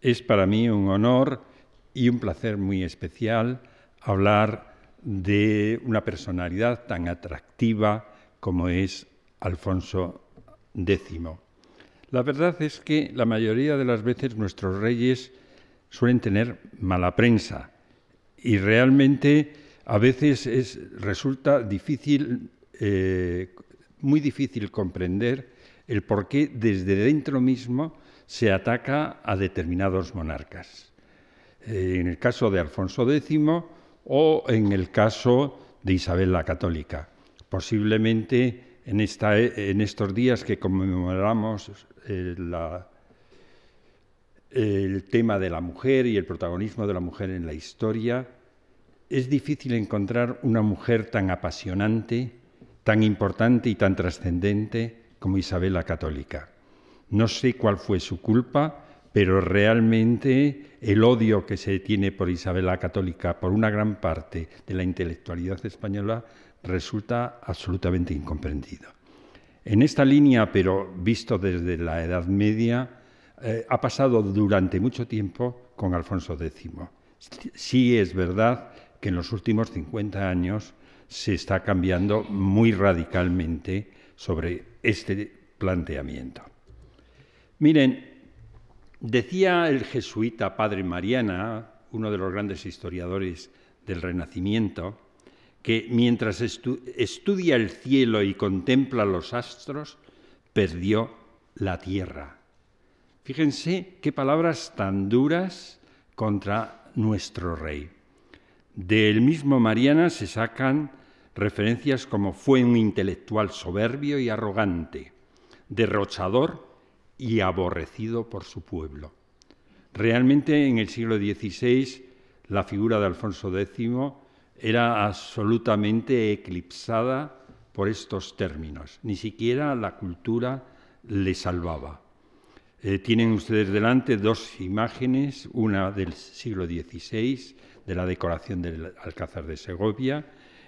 Es para mí un honor y un placer muy especial hablar de una personalidad tan atractiva como es Alfonso X. La verdad es que la mayoría de las veces nuestros reyes suelen tener mala prensa y realmente a veces resulta eh, muy difícil comprender el por qué desde dentro mismo se ataca a determinados monarcas. Eh, en el caso de Alfonso X o en el caso de Isabel la Católica. Posiblemente en, estos días que conmemoramos eh, el tema de la mujer y el protagonismo de la mujer en la historia, es difícil encontrar una mujer tan apasionante, tan importante y tan trascendente como Isabel la Católica. No sé cuál fue su culpa, pero realmente el odio que se tiene por Isabel la Católica por una gran parte de la intelectualidad española resulta absolutamente incomprendido. En esta línea, pero visto desde la Edad Media, eh, ha pasado durante mucho tiempo con Alfonso X. Sí es verdad que en los últimos 50 años se está cambiando muy radicalmente sobre este planteamiento. Miren, decía el jesuita Padre Mariana, uno de los grandes historiadores del Renacimiento, que mientras estudia el cielo y contempla los astros, perdió la tierra. Fíjense qué palabras tan duras contra nuestro rey. Del mismo Mariana se sacan referencias como fue un intelectual soberbio y arrogante, derrochador y aborrecido por su pueblo. Realmente en el siglo XVI la figura de Alfonso X era absolutamente eclipsada por estos términos. Ni siquiera la cultura le salvaba. Eh, tienen ustedes delante dos imágenes, una del siglo XVI, de la decoración del Alcázar de Segovia,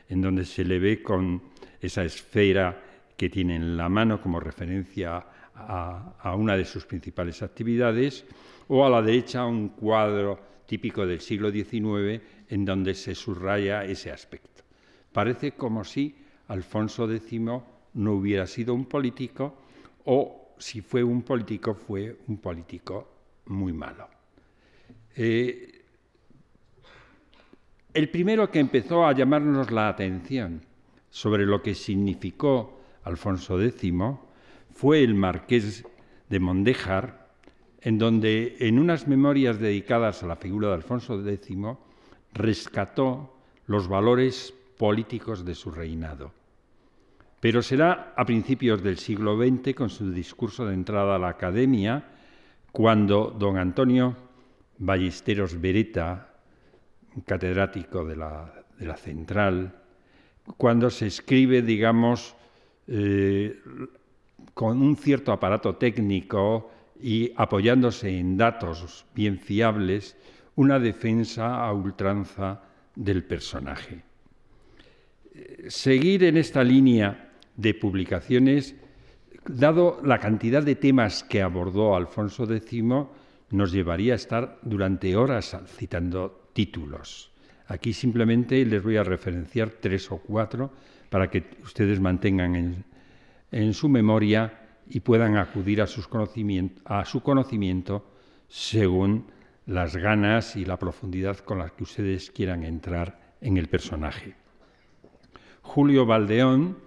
en donde se le ve con esa esfera que tiene en la mano como referencia a, una de sus principales actividades, o a la derecha un cuadro típico del siglo XIX en donde se subraya ese aspecto. Parece como si Alfonso X no hubiera sido un político o si fue un político fue un político muy malo. Eh, el primero que empezó a llamarnos la atención sobre lo que significó Alfonso X, fue el marqués de Mondejar, en donde en unas memorias dedicadas a la figura de Alfonso X rescató los valores políticos de su reinado. Pero será a principios del siglo XX, con su discurso de entrada a la academia, cuando don Antonio Ballesteros Beretta, catedrático de la central, cuando se escribe, digamos, eh, con un cierto aparato técnico y apoyándose en datos bien fiables, una defensa a ultranza del personaje. Seguir en esta línea de publicaciones, dado la cantidad de temas que abordó Alfonso X, nos llevaría a estar durante horas citando títulos. Aquí simplemente les voy a referenciar tres o cuatro para que ustedes mantengan en, su memoria y puedan acudir a, a su conocimiento según las ganas y la profundidad con las que ustedes quieran entrar en el personaje. Julio Valdeón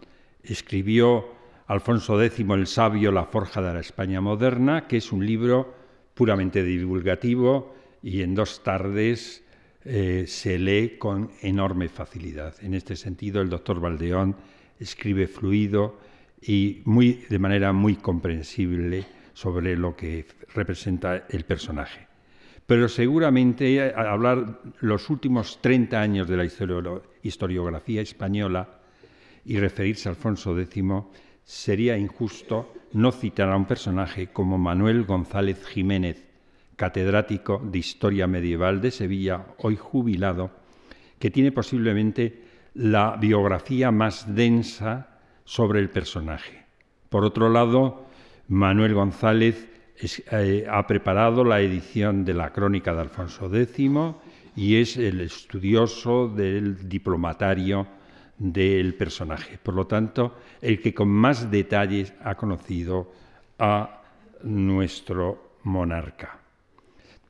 escribió Alfonso X el Sabio, la forja de la España moderna, que es un libro puramente divulgativo y en dos tardes eh, se lee con enorme facilidad. En este sentido, el doctor Valdeón escribe fluido y muy, de manera muy comprensible sobre lo que representa el personaje. Pero seguramente eh, hablar los últimos 30 años de la historiografía española y referirse a Alfonso X, sería injusto no citar a un personaje como Manuel González Jiménez, catedrático de Historia Medieval de Sevilla, hoy jubilado, que tiene posiblemente la biografía más densa sobre el personaje. Por otro lado, Manuel González eh, ha preparado la edición de la crónica de Alfonso X y es el estudioso del diplomatario del personaje. Por lo tanto, el que con más detalles ha conocido a nuestro monarca.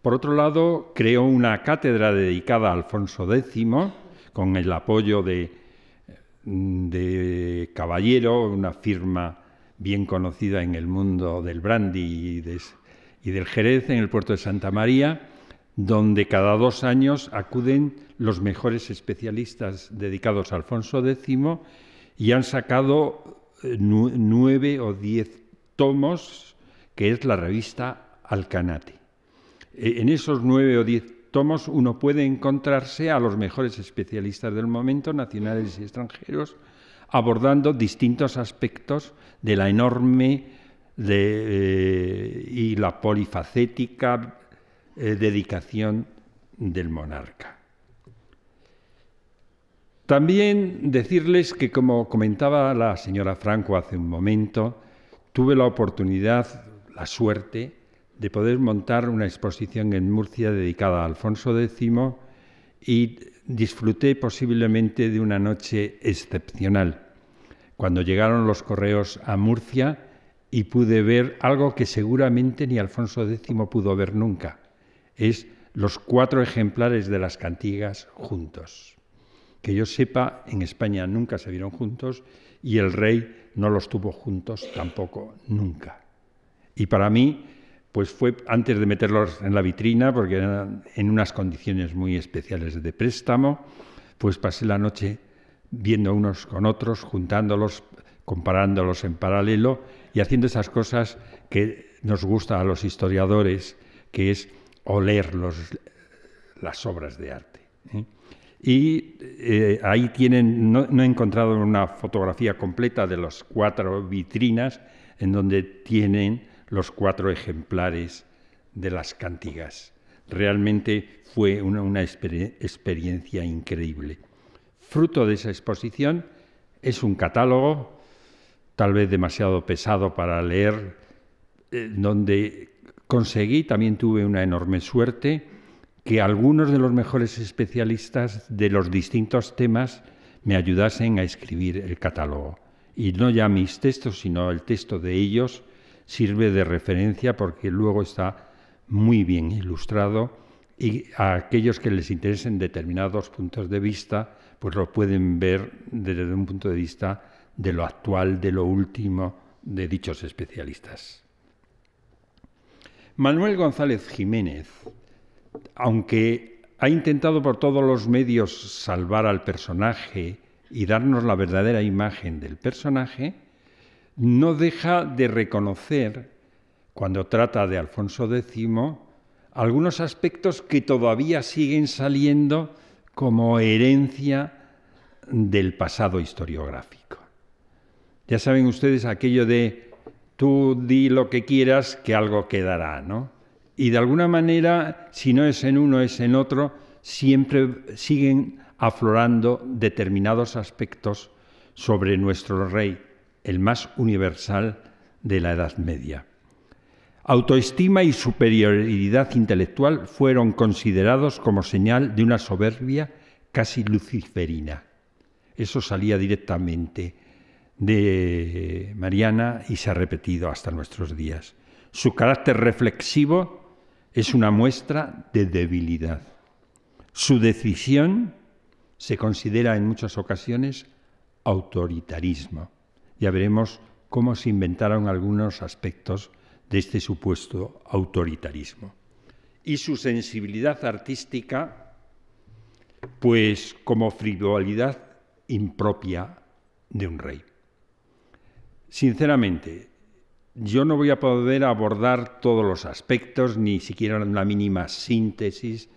Por otro lado, creó una cátedra dedicada a Alfonso X, con el apoyo de, de Caballero, una firma bien conocida en el mundo del brandy y, y del Jerez, en el puerto de Santa María, donde cada dos años acuden los mejores especialistas dedicados a Alfonso X y han sacado eh, nueve o diez tomos, que es la revista Alcanate. E, en esos nueve o diez tomos uno puede encontrarse a los mejores especialistas del momento, nacionales y extranjeros, abordando distintos aspectos de la enorme eh, y la polifacética eh, dedicación del monarca. También decirles que, como comentaba la señora Franco hace un momento, tuve la oportunidad, la suerte, de poder montar una exposición en Murcia dedicada a Alfonso X y disfruté posiblemente de una noche excepcional, cuando llegaron los correos a Murcia y pude ver algo que seguramente ni Alfonso X pudo ver nunca. Es los cuatro ejemplares de las cantigas juntos. Que yo sepa, en España nunca se vieron juntos y el rey no los tuvo juntos tampoco nunca. Y para mí pues fue antes de meterlos en la vitrina, porque eran en unas condiciones muy especiales de préstamo, pues pasé la noche viendo unos con otros, juntándolos, comparándolos en paralelo y haciendo esas cosas que nos gusta a los historiadores, que es oler los, las obras de arte. ¿eh? Y eh, ahí tienen, no, no, he encontrado una fotografía completa de las cuatro vitrinas en donde tienen los cuatro ejemplares de las cantigas. Realmente fue una, experiencia increíble. Fruto de esa exposición es un catálogo, tal vez demasiado pesado para leer, eh, donde conseguí, también tuve una enorme suerte, que algunos de los mejores especialistas de los distintos temas me ayudasen a escribir el catálogo. Y no ya mis textos, sino el texto de ellos, sirve de referencia porque luego está muy bien ilustrado y a aquellos que les interesen determinados puntos de vista, pues lo pueden ver desde un punto de vista de lo actual, de lo último de dichos especialistas. Manuel González Jiménez, aunque ha intentado por todos los medios salvar al personaje y darnos la verdadera imagen del personaje, no deja de reconocer, cuando trata de Alfonso X, algunos aspectos que todavía siguen saliendo como herencia del pasado historiográfico. Ya saben ustedes aquello de tú di lo que quieras que algo quedará, ¿no? Y de alguna manera, si no es en uno, es en otro, siempre siguen aflorando determinados aspectos sobre nuestro rey el más universal de la Edad Media. Autoestima y superioridad intelectual fueron considerados como señal de una soberbia casi luciferina. Eso salía directamente de Mariana y se ha repetido hasta nuestros días. Su carácter reflexivo es una muestra de debilidad. Su decisión se considera en muchas ocasiones autoritarismo. Ya veremos cómo se inventaron algunos aspectos de este supuesto autoritarismo. Y su sensibilidad artística, pues como frivolidad impropia de un rey. Sinceramente, yo no voy a poder abordar todos los aspectos, ni siquiera una mínima síntesis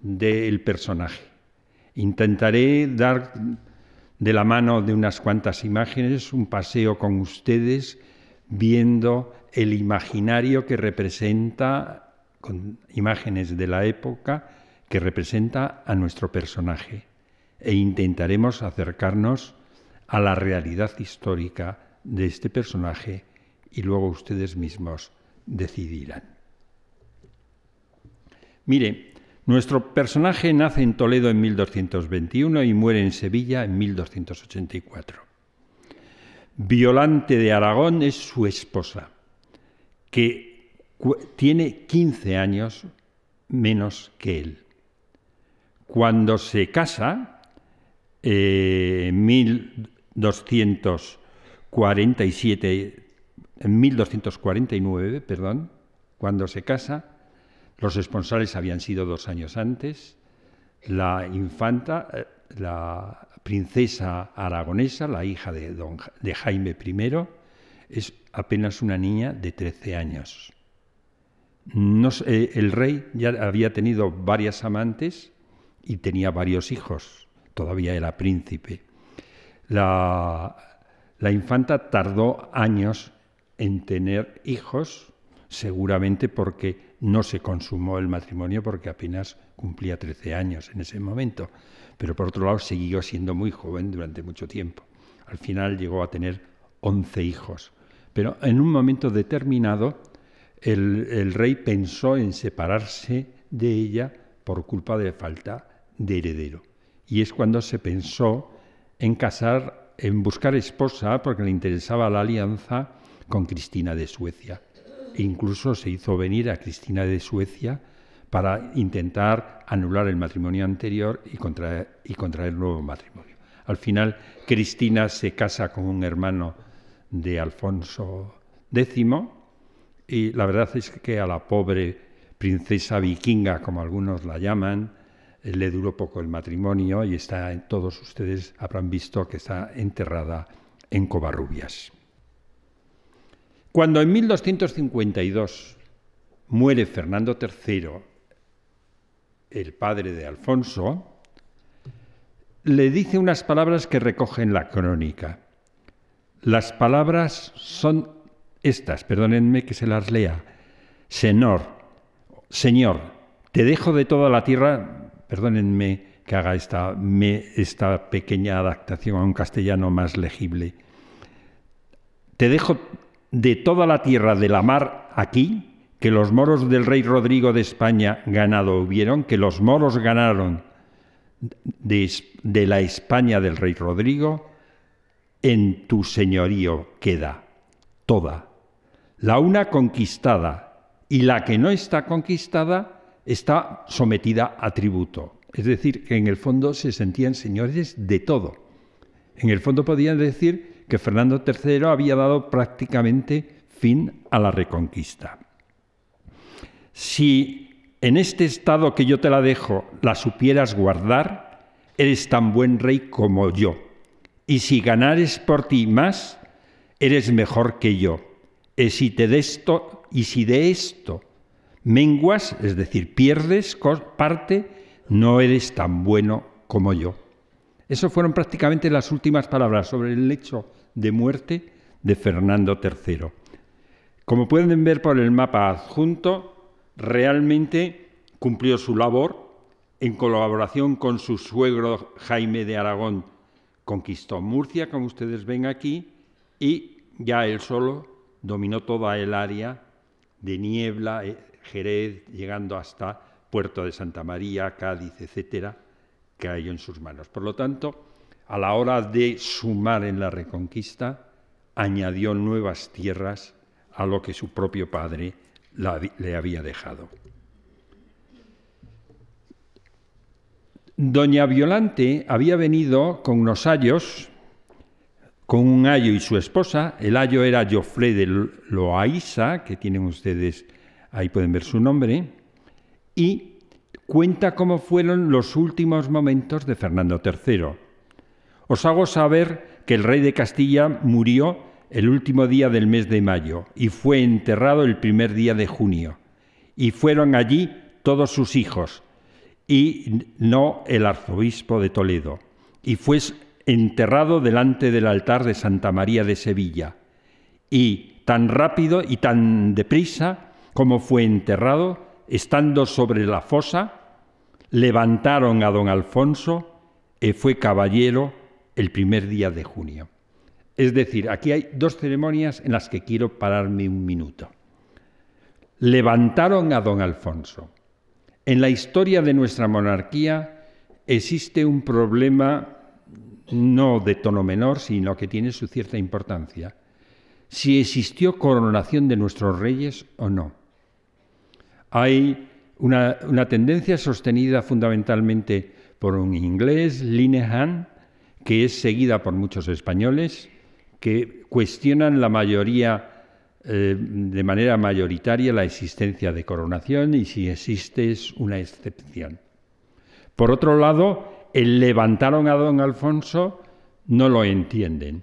del personaje. Intentaré dar de la mano de unas cuantas imágenes, un paseo con ustedes viendo el imaginario que representa, con imágenes de la época, que representa a nuestro personaje. E intentaremos acercarnos a la realidad histórica de este personaje y luego ustedes mismos decidirán. Mire, nuestro personaje nace en Toledo en 1221 y muere en Sevilla en 1284. Violante de Aragón es su esposa, que tiene 15 años menos que él. Cuando se casa, eh, en 1247, en 1249, perdón, cuando se casa, los responsables habían sido dos años antes la infanta, eh, la princesa aragonesa, la hija de, don, de Jaime I, es apenas una niña de 13 años. Eh, el rey ya había tenido varias amantes y tenía varios hijos, todavía era príncipe. la infanta tardó años en tener hijos, seguramente porque no se consumó el matrimonio porque apenas cumplía 13 años en ese momento, pero por otro lado siguió siendo muy joven durante mucho tiempo. Al final llegó a tener 11 hijos, pero en un momento determinado el, el rey pensó en separarse de ella por culpa de falta de heredero. Y es cuando se pensó en casar, en buscar esposa, porque le interesaba la alianza con Cristina de Suecia incluso se hizo venir a Cristina de Suecia para intentar anular el matrimonio anterior y contraer, y nuevo matrimonio. Al final, Cristina se casa con un hermano de Alfonso X y la verdad es que a la pobre princesa vikinga, como algunos la llaman, le duró poco el matrimonio y está, todos ustedes habrán visto que está enterrada en Covarrubias. Cuando en 1252 muere Fernando III, el padre de Alfonso, le dice unas palabras que recogen la crónica. Las palabras son estas, perdónenme que se las lea. Señor, Señor, te dejo de toda la tierra, perdónenme que haga esta, esta pequeña adaptación a un castellano más legible. Te dejo de toda la tierra de la mar aquí, que los moros del rey Rodrigo de España ganado hubieron, que los moros ganaron de, la España del rey Rodrigo, en tu señorío queda toda. La una conquistada y la que no está conquistada está sometida a tributo. Es decir, que en el fondo se sentían señores de todo. En el fondo podían decir que Fernando III había dado prácticamente fin a la reconquista. Si en este estado que yo te la dejo la supieras guardar, eres tan buen rey como yo. Y si ganares por ti más, eres mejor que yo. Y e si, te desto y si de esto menguas, es decir, pierdes parte, no eres tan bueno como yo. Esas fueron prácticamente las últimas palabras sobre el hecho de muerte de Fernando III. Como pueden ver por el mapa adjunto, realmente cumplió su labor en colaboración con su suegro Jaime de Aragón. Conquistó Murcia, como ustedes ven aquí, y ya él solo dominó toda el área de Niebla, eh, Jerez, llegando hasta Puerto de Santa María, Cádiz, etcétera, que hay en sus manos. Por lo tanto, a la hora de sumar en la reconquista, añadió nuevas tierras a lo que su propio padre le había dejado. Doña Violante había venido con unos ayos, con un ayo y su esposa. El ayo era Joffre de Loaiza, que tienen ustedes, ahí pueden ver su nombre, y cuenta cómo fueron los últimos momentos de Fernando III os hago saber que el rey de Castilla murió el último día del mes de mayo y fue enterrado el primer día de junio. Y fueron allí todos sus hijos y no el arzobispo de Toledo. Y fue enterrado delante del altar de Santa María de Sevilla. Y tan rápido y tan deprisa como fue enterrado, estando sobre la fosa, levantaron a don Alfonso y fue caballero el primer día de junio. Es decir, aquí hay dos ceremonias en las que quiero pararme un minuto. Levantaron a don Alfonso. En la historia de nuestra monarquía existe un problema no de tono menor, sino que tiene su cierta importancia. Si existió coronación de nuestros reyes o no. Hay una, una tendencia sostenida fundamentalmente por un inglés, Linehan, que es seguida por muchos españoles, que cuestionan la mayoría eh, de manera mayoritaria la existencia de coronación y si existe es una excepción. Por otro lado, el levantaron a don Alfonso no lo entienden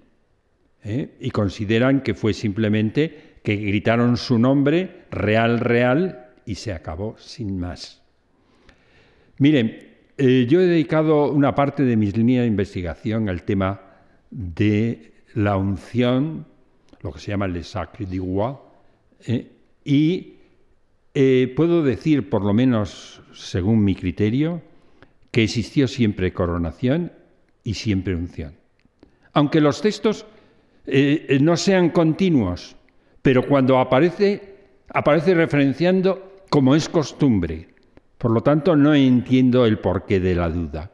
¿eh? y consideran que fue simplemente que gritaron su nombre real, real y se acabó sin más. Miren, eh, yo he dedicado una parte de mis líneas de investigación al tema de la unción, lo que se llama el sacre du eh, y eh, puedo decir, por lo menos según mi criterio, que existió siempre coronación y siempre unción. Aunque los textos no sean continuos, pero cuando aparece, aparece referenciando, como es costumbre, por lo tanto, no entiendo el porqué de la duda.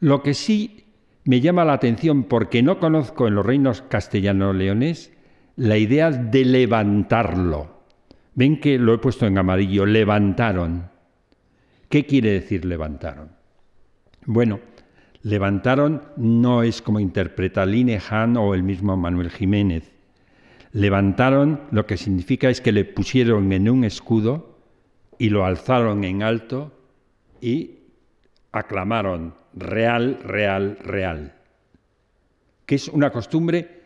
Lo que sí me llama la atención, porque no conozco en los reinos castellano-leones, la idea de levantarlo. Ven que lo he puesto en amarillo, levantaron. ¿Qué quiere decir levantaron? Bueno, levantaron no es como interpreta Linehan o el mismo Manuel Jiménez. Levantaron lo que significa es que le pusieron en un escudo y lo alzaron en alto y aclamaron real, real, real, que es una costumbre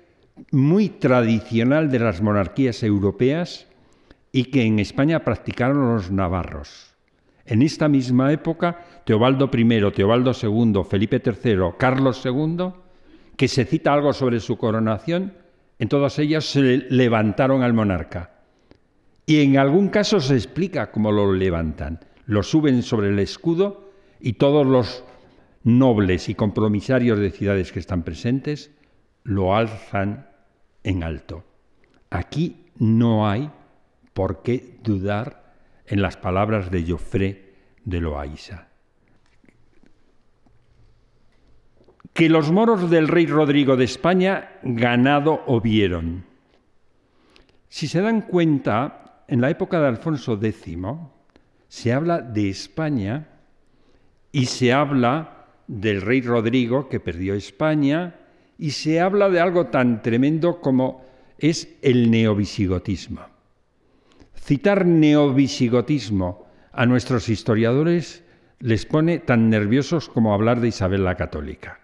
muy tradicional de las monarquías europeas y que en España practicaron los navarros. En esta misma época, Teobaldo I, Teobaldo II, Felipe III, Carlos II, que se cita algo sobre su coronación, en todas ellas se levantaron al monarca y en algún caso se explica cómo lo levantan. Lo suben sobre el escudo y todos los nobles y compromisarios de ciudades que están presentes lo alzan en alto. Aquí no hay por qué dudar en las palabras de Joffre de Loaiza. Que los moros del rey Rodrigo de España ganado o vieron. Si se dan cuenta, en la época de Alfonso X se habla de España y se habla del rey Rodrigo que perdió España y se habla de algo tan tremendo como es el neovisigotismo. Citar neovisigotismo a nuestros historiadores les pone tan nerviosos como hablar de Isabel la Católica.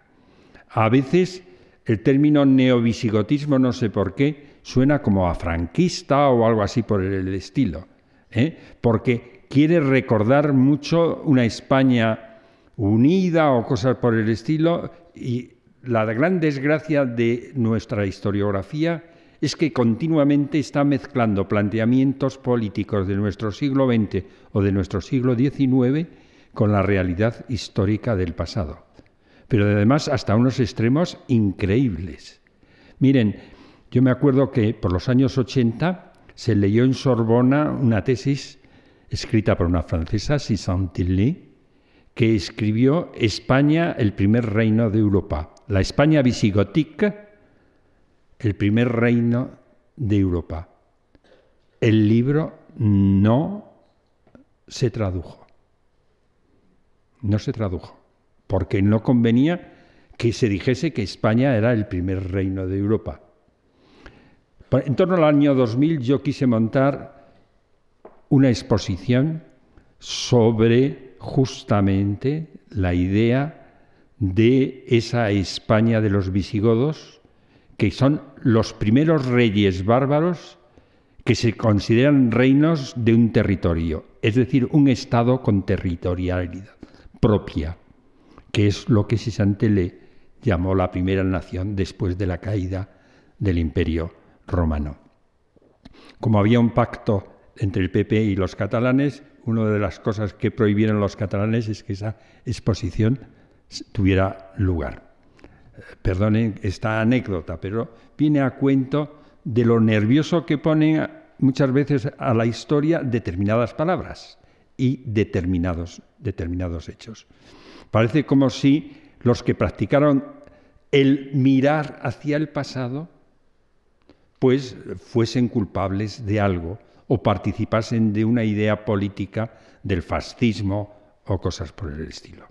A veces el término neovisigotismo, no sé por qué, suena como a franquista o algo así por el estilo, ¿eh? porque quiere recordar mucho una España unida o cosas por el estilo y la gran desgracia de nuestra historiografía es que continuamente está mezclando planteamientos políticos de nuestro siglo XX o de nuestro siglo XIX con la realidad histórica del pasado, pero además hasta unos extremos increíbles. Miren, yo me acuerdo que por los años 80 se leyó en Sorbona una tesis escrita por una francesa, Cézanne Tilly, que escribió España, el primer reino de Europa. La España visigótica, el primer reino de Europa. El libro no se tradujo. No se tradujo, porque no convenía que se dijese que España era el primer reino de Europa. En torno al año 2000 yo quise montar una exposición sobre justamente la idea de esa España de los visigodos, que son los primeros reyes bárbaros que se consideran reinos de un territorio, es decir, un Estado con territorialidad propia, que es lo que se le llamó la primera nación después de la caída del imperio romano. Como había un pacto entre el PP y los catalanes, una de las cosas que prohibieron los catalanes es que esa exposición tuviera lugar. Eh, perdonen esta anécdota, pero viene a cuento de lo nervioso que ponen muchas veces a la historia determinadas palabras y determinados, determinados hechos. Parece como si los que practicaron el mirar hacia el pasado pues fuesen culpables de algo o participasen de una idea política del fascismo o cosas por el estilo.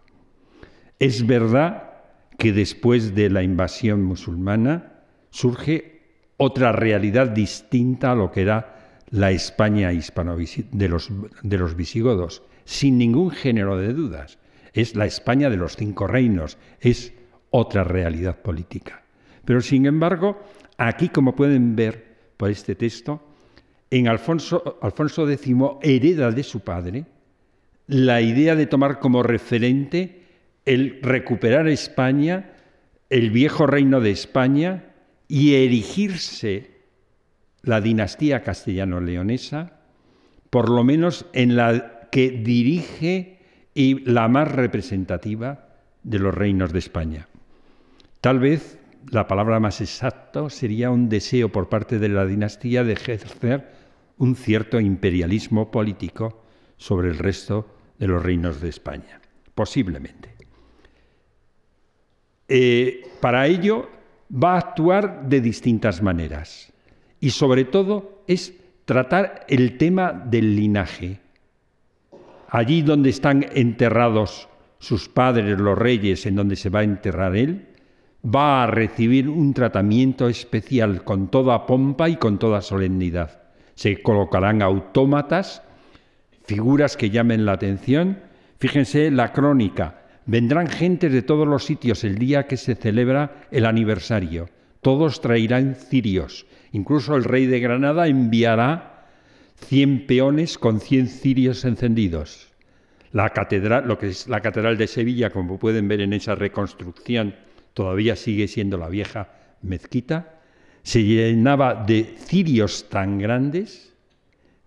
Es verdad que después de la invasión musulmana surge otra realidad distinta a lo que era la España hispano de los, de los visigodos, sin ningún género de dudas. Es la España de los cinco reinos, es otra realidad política. Pero sin embargo, Aquí, como pueden ver por este texto, en Alfonso, Alfonso X hereda de su padre la idea de tomar como referente el recuperar España, el viejo reino de España y erigirse la dinastía castellano-leonesa, por lo menos en la que dirige y la más representativa de los reinos de España. Tal vez la palabra más exacta sería un deseo por parte de la dinastía de ejercer un cierto imperialismo político sobre el resto de los reinos de España, posiblemente. Eh, para ello va a actuar de distintas maneras y sobre todo es tratar el tema del linaje. Allí donde están enterrados sus padres, los reyes, en donde se va a enterrar él, va a recibir un tratamiento especial con toda pompa y con toda solemnidad. Se colocarán autómatas, figuras que llamen la atención. Fíjense la crónica. Vendrán gentes de todos los sitios el día que se celebra el aniversario. Todos traerán cirios. Incluso el rey de Granada enviará 100 peones con 100 cirios encendidos. La catedral, lo que es la catedral de Sevilla, como pueden ver en esa reconstrucción todavía sigue siendo la vieja mezquita, se llenaba de cirios tan grandes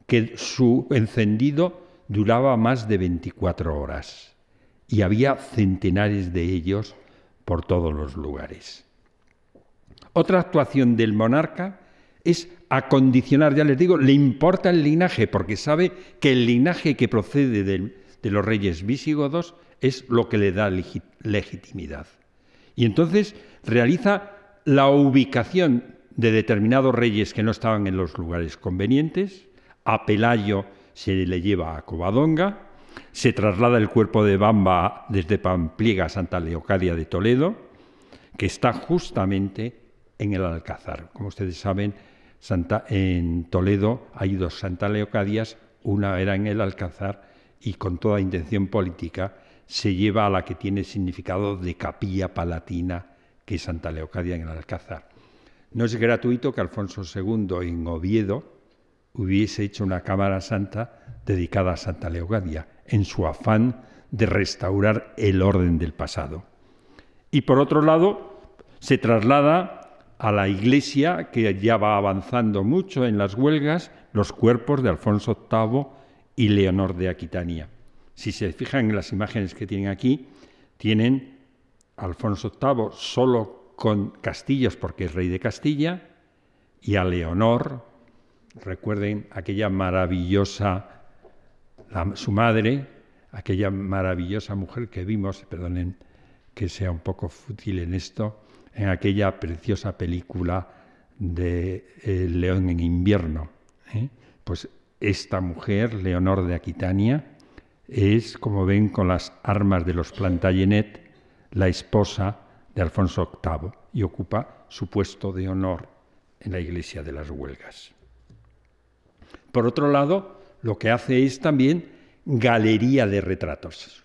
que su encendido duraba más de 24 horas y había centenares de ellos por todos los lugares. Otra actuación del monarca es acondicionar, ya les digo, le importa el linaje, porque sabe que el linaje que procede de, de los reyes visigodos es lo que le da legitimidad. Y entonces realiza la ubicación de determinados reyes que no estaban en los lugares convenientes, a Pelayo se le lleva a Covadonga, se traslada el cuerpo de Bamba desde Pampliega a Santa Leocadia de Toledo, que está justamente en el Alcázar. Como ustedes saben, en Toledo hay dos Santa Leocadias, una era en el Alcázar y con toda intención política se lleva a la que tiene significado de capilla palatina, que es Santa Leocadia en el Alcázar. No es gratuito que Alfonso II en Oviedo hubiese hecho una cámara santa dedicada a Santa Leocadia, en su afán de restaurar el orden del pasado. Y por otro lado, se traslada a la Iglesia, que ya va avanzando mucho en las huelgas, los cuerpos de Alfonso VIII y Leonor de Aquitania. Si se fijan en las imágenes que tienen aquí, tienen a Alfonso VIII solo con castillos porque es rey de Castilla y a Leonor, recuerden aquella maravillosa, su madre, aquella maravillosa mujer que vimos, perdonen que sea un poco fútil en esto, en aquella preciosa película de eh, León en invierno. ¿eh? Pues esta mujer, Leonor de Aquitania, es, como ven, con las armas de los Plantagenet, la esposa de Alfonso VIII y ocupa su puesto de honor en la Iglesia de las Huelgas. Por otro lado, lo que hace es también galería de retratos.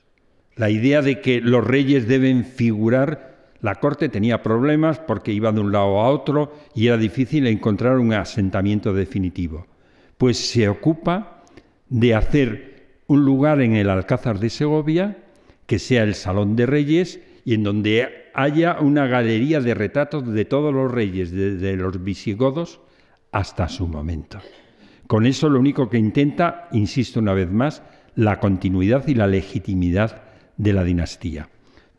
La idea de que los reyes deben figurar, la corte tenía problemas porque iba de un lado a otro y era difícil encontrar un asentamiento definitivo. Pues se ocupa de hacer un lugar en el Alcázar de Segovia que sea el Salón de Reyes y en donde haya una galería de retratos de todos los reyes, desde los visigodos hasta su momento. Con eso lo único que intenta, insisto una vez más, la continuidad y la legitimidad de la dinastía.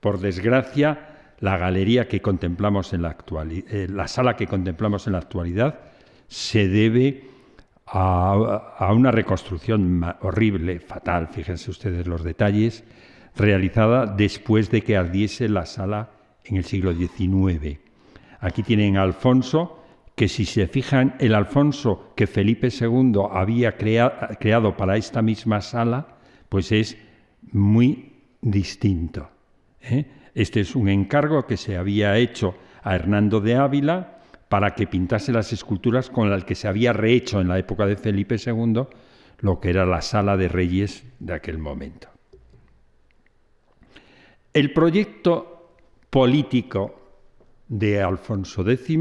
Por desgracia, la galería que contemplamos en la actualidad, eh, la sala que contemplamos en la actualidad, se debe a, una reconstrucción horrible, fatal, fíjense ustedes los detalles, realizada después de que ardiese la sala en el siglo XIX. Aquí tienen a Alfonso, que si se fijan, el Alfonso que Felipe II había creado para esta misma sala, pues es muy distinto. ¿eh? Este es un encargo que se había hecho a Hernando de Ávila para que pintase las esculturas con las que se había rehecho en la época de Felipe II lo que era la sala de reyes de aquel momento. El proyecto político de Alfonso X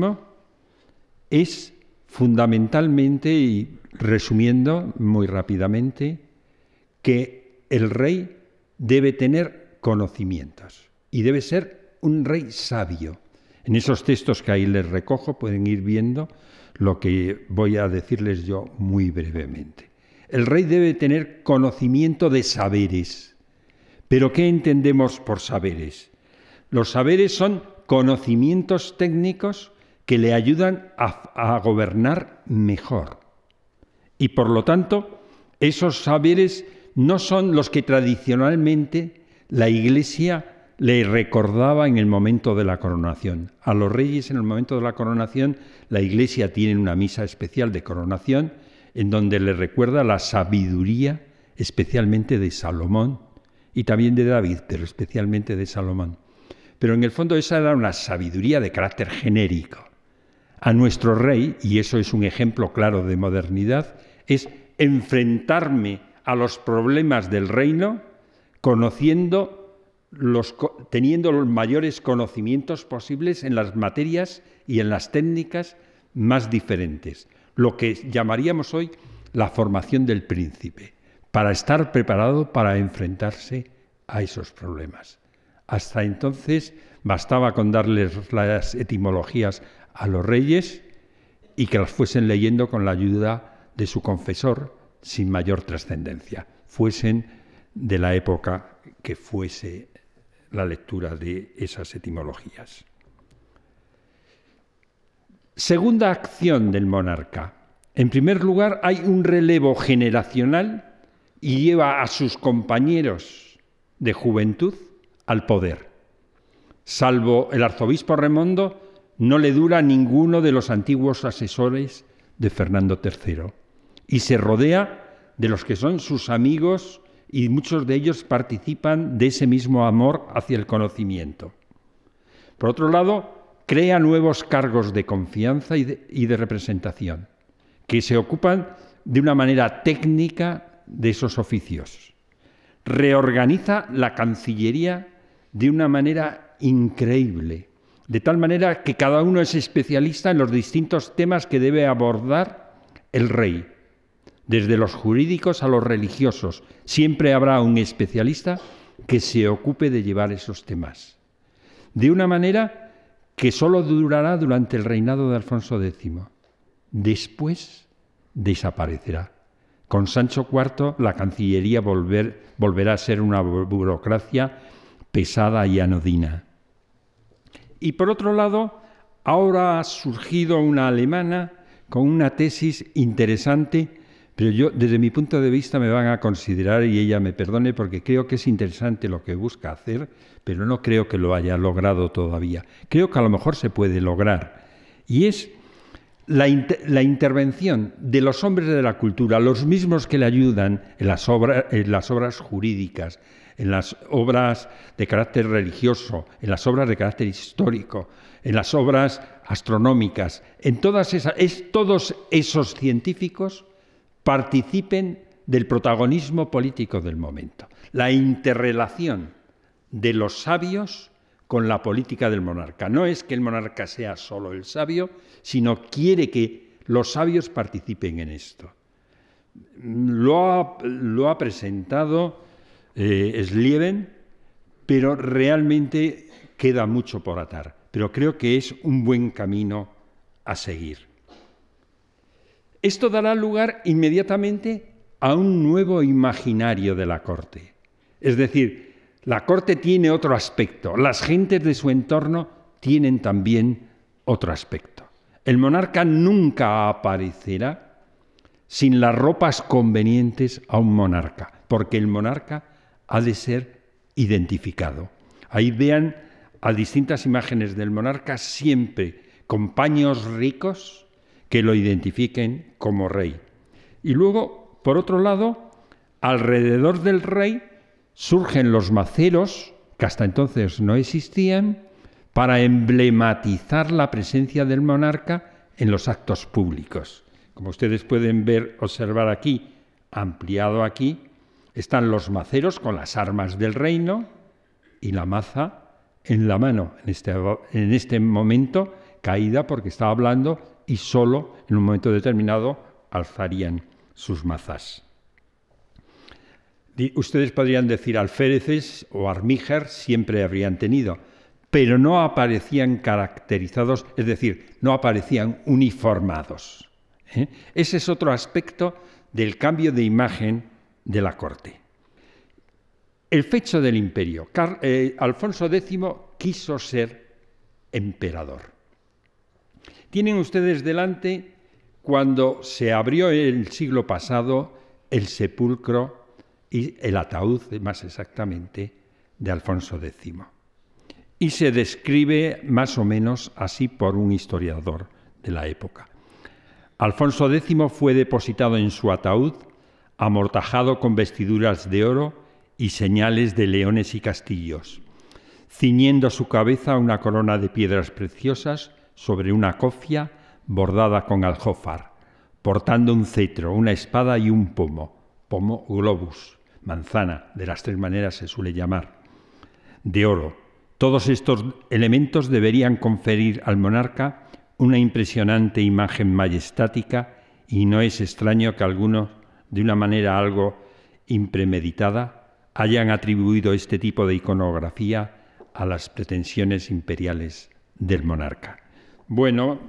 es fundamentalmente, y resumiendo muy rápidamente, que el rey debe tener conocimientos y debe ser un rey sabio en esos textos que ahí les recojo pueden ir viendo lo que voy a decirles yo muy brevemente. El rey debe tener conocimiento de saberes. Pero ¿qué entendemos por saberes? Los saberes son conocimientos técnicos que le ayudan a, gobernar mejor. Y por lo tanto, esos saberes no son los que tradicionalmente la Iglesia le recordaba en el momento de la coronación. A los reyes en el momento de la coronación, la iglesia tiene una misa especial de coronación en donde le recuerda la sabiduría especialmente de Salomón y también de David, pero especialmente de Salomón. Pero en el fondo esa era una sabiduría de carácter genérico. A nuestro rey, y eso es un ejemplo claro de modernidad, es enfrentarme a los problemas del reino conociendo los, teniendo los mayores conocimientos posibles en las materias y en las técnicas más diferentes, lo que llamaríamos hoy la formación del príncipe, para estar preparado para enfrentarse a esos problemas. Hasta entonces bastaba con darles las etimologías a los reyes y que las fuesen leyendo con la ayuda de su confesor sin mayor trascendencia, fuesen de la época que fuese la lectura de esas etimologías. Segunda acción del monarca. En primer lugar, hay un relevo generacional y lleva a sus compañeros de juventud al poder. Salvo el arzobispo Remondo, no le dura ninguno de los antiguos asesores de Fernando III y se rodea de los que son sus amigos y muchos de ellos participan de ese mismo amor hacia el conocimiento. Por otro lado, crea nuevos cargos de confianza y de, representación, que se ocupan de una manera técnica de esos oficios. Reorganiza la Cancillería de una manera increíble, de tal manera que cada uno es especialista en los distintos temas que debe abordar el rey desde los jurídicos a los religiosos, siempre habrá un especialista que se ocupe de llevar esos temas. De una manera que solo durará durante el reinado de Alfonso X. Después desaparecerá. Con Sancho IV la Cancillería volverá a ser una burocracia pesada y anodina. Y por otro lado, ahora ha surgido una alemana con una tesis interesante pero yo, desde mi punto de vista, me van a considerar, y ella me perdone, porque creo que es interesante lo que busca hacer, pero no creo que lo haya logrado todavía. Creo que a lo mejor se puede lograr. Y es la, intervención de los hombres de la cultura, los mismos que le ayudan en las, en las obras jurídicas, en las obras de carácter religioso, en las obras de carácter histórico, en las obras astronómicas, en todas esas, es todos esos científicos participen del protagonismo político del momento, la interrelación de los sabios con la política del monarca. No es que el monarca sea solo el sabio, sino quiere que los sabios participen en esto. Lo ha, presentado eh, Slieven, pero realmente queda mucho por atar. Pero creo que es un buen camino a seguir. Esto dará lugar inmediatamente a un nuevo imaginario de la corte. Es decir, la corte tiene otro aspecto, las gentes de su entorno tienen también otro aspecto. El monarca nunca aparecerá sin las ropas convenientes a un monarca, porque el monarca ha de ser identificado. Ahí vean a distintas imágenes del monarca siempre con paños ricos, que lo identifiquen como rey. Y luego, por otro lado, alrededor del rey surgen los maceros, que hasta entonces no existían, para emblematizar la presencia del monarca en los actos públicos. Como ustedes pueden ver, observar aquí, ampliado aquí, están los maceros con las armas del reino y la maza en la mano, en este, en este momento caída porque estaba hablando y solo en un momento determinado alzarían sus mazas. Ustedes podrían decir alféreces o armíger siempre habrían tenido, pero no aparecían caracterizados, es decir, no aparecían uniformados. ¿eh? Ese es otro aspecto del cambio de imagen de la corte. El fecho del imperio. Eh, Alfonso X quiso ser emperador. Tienen ustedes delante cuando se abrió el siglo pasado el sepulcro y el ataúd, más exactamente, de Alfonso X. Y se describe más o menos así por un historiador de la época. Alfonso X fue depositado en su ataúd, amortajado con vestiduras de oro y señales de leones y castillos, ciñendo a su cabeza una corona de piedras preciosas sobre una cofia bordada con aljófar, portando un cetro, una espada y un pomo, pomo globus, manzana, de las tres maneras se suele llamar, de oro. Todos estos elementos deberían conferir al monarca una impresionante imagen majestática y no es extraño que algunos, de una manera algo impremeditada, hayan atribuido este tipo de iconografía a las pretensiones imperiales del monarca. Bueno,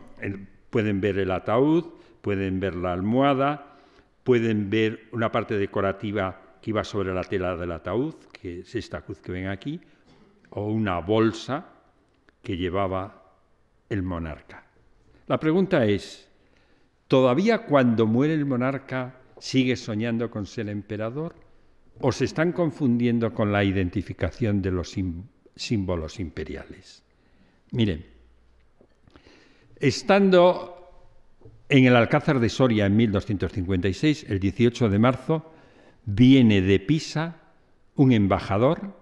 pueden ver el ataúd, pueden ver la almohada, pueden ver una parte decorativa que iba sobre la tela del ataúd, que es esta cruz que ven aquí, o una bolsa que llevaba el monarca. La pregunta es, ¿todavía cuando muere el monarca sigue soñando con ser emperador? ¿O se están confundiendo con la identificación de los símbolos imperiales? Miren, Estando en el Alcázar de Soria en 1256, el 18 de marzo, viene de Pisa un embajador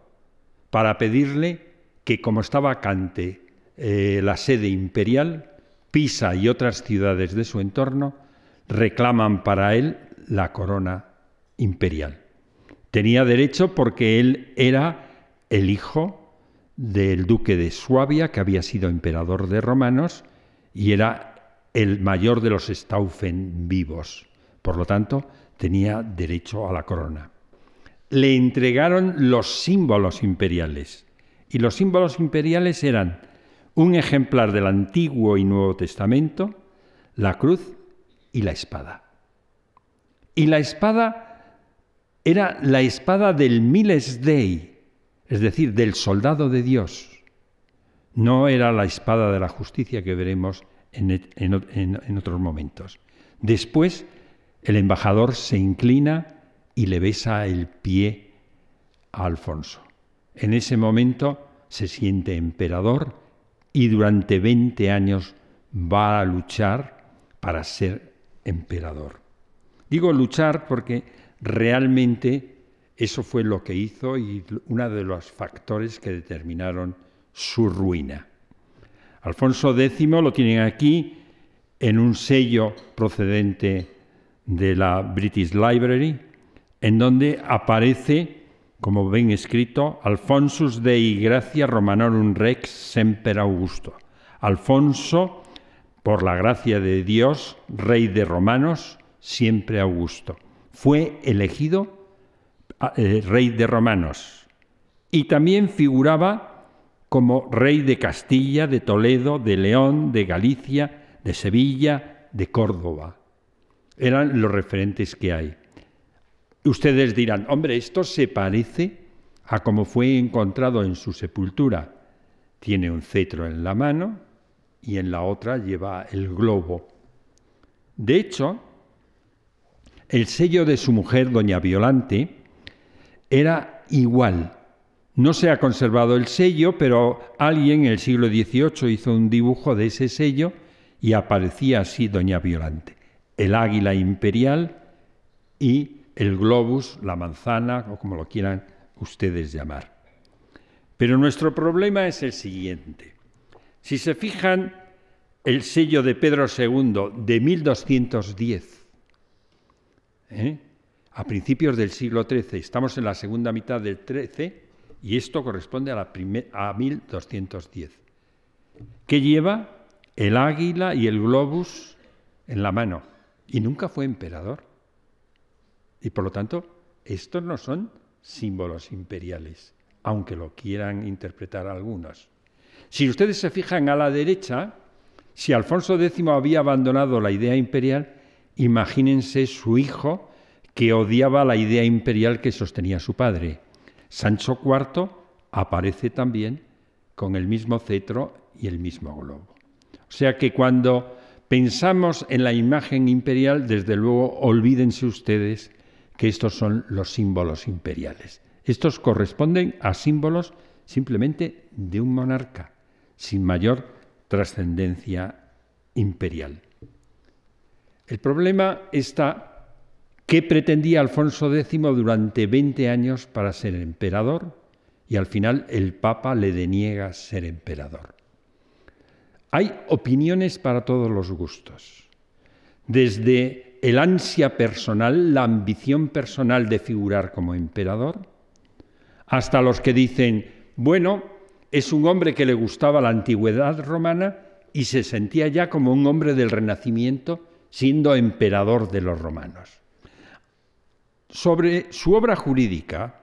para pedirle que como está vacante eh, la sede imperial, Pisa y otras ciudades de su entorno reclaman para él la corona imperial. Tenía derecho porque él era el hijo del duque de Suabia, que había sido emperador de romanos, y era el mayor de los Staufen vivos. Por lo tanto, tenía derecho a la corona. Le entregaron los símbolos imperiales. Y los símbolos imperiales eran un ejemplar del Antiguo y Nuevo Testamento, la cruz y la espada. Y la espada era la espada del Miles Dei, es decir, del soldado de Dios. No era la espada de la justicia que veremos en, otros momentos. Después, el embajador se inclina y le besa el pie a Alfonso. En ese momento se siente emperador y durante 20 años va a luchar para ser emperador. Digo luchar porque realmente eso fue lo que hizo y uno de los factores que determinaron su ruina. Alfonso X lo tienen aquí en un sello procedente de la British Library, en donde aparece, como ven escrito, Alfonsus Dei Gracia Romanorum Rex Semper Augusto. Alfonso, por la gracia de Dios, rey de romanos, siempre Augusto. Fue elegido eh, rey de romanos y también figuraba como rey de Castilla, de Toledo, de León, de Galicia, de Sevilla, de Córdoba. Eran los referentes que hay. Ustedes dirán, hombre, esto se parece a cómo fue encontrado en su sepultura. Tiene un cetro en la mano y en la otra lleva el globo. De hecho, el sello de su mujer, doña Violante, era igual no se ha conservado el sello, pero alguien en el siglo XVIII hizo un dibujo de ese sello y aparecía así Doña Violante. El águila imperial y el globus, la manzana o como lo quieran ustedes llamar. Pero nuestro problema es el siguiente. Si se fijan, el sello de Pedro II de 1210, ¿eh? a principios del siglo XIII, estamos en la segunda mitad del XIII, y esto corresponde a, la 1210, que lleva el águila y el globus en la mano, y nunca fue emperador. Y por lo tanto, estos no son símbolos imperiales, aunque lo quieran interpretar algunos. Si ustedes se fijan a la derecha, si Alfonso X había abandonado la idea imperial, imagínense su hijo que odiaba la idea imperial que sostenía su padre. Sancho IV aparece también con el mismo cetro y el mismo globo. O sea que cuando pensamos en la imagen imperial, desde luego olvídense ustedes que estos son los símbolos imperiales. Estos corresponden a símbolos simplemente de un monarca, sin mayor trascendencia imperial. El problema está ¿Qué pretendía Alfonso X durante 20 años para ser emperador? Y al final el Papa le deniega ser emperador. Hay opiniones para todos los gustos. Desde el ansia personal, la ambición personal de figurar como emperador, hasta los que dicen, bueno, es un hombre que le gustaba la antigüedad romana y se sentía ya como un hombre del Renacimiento siendo emperador de los romanos. Sobre su obra jurídica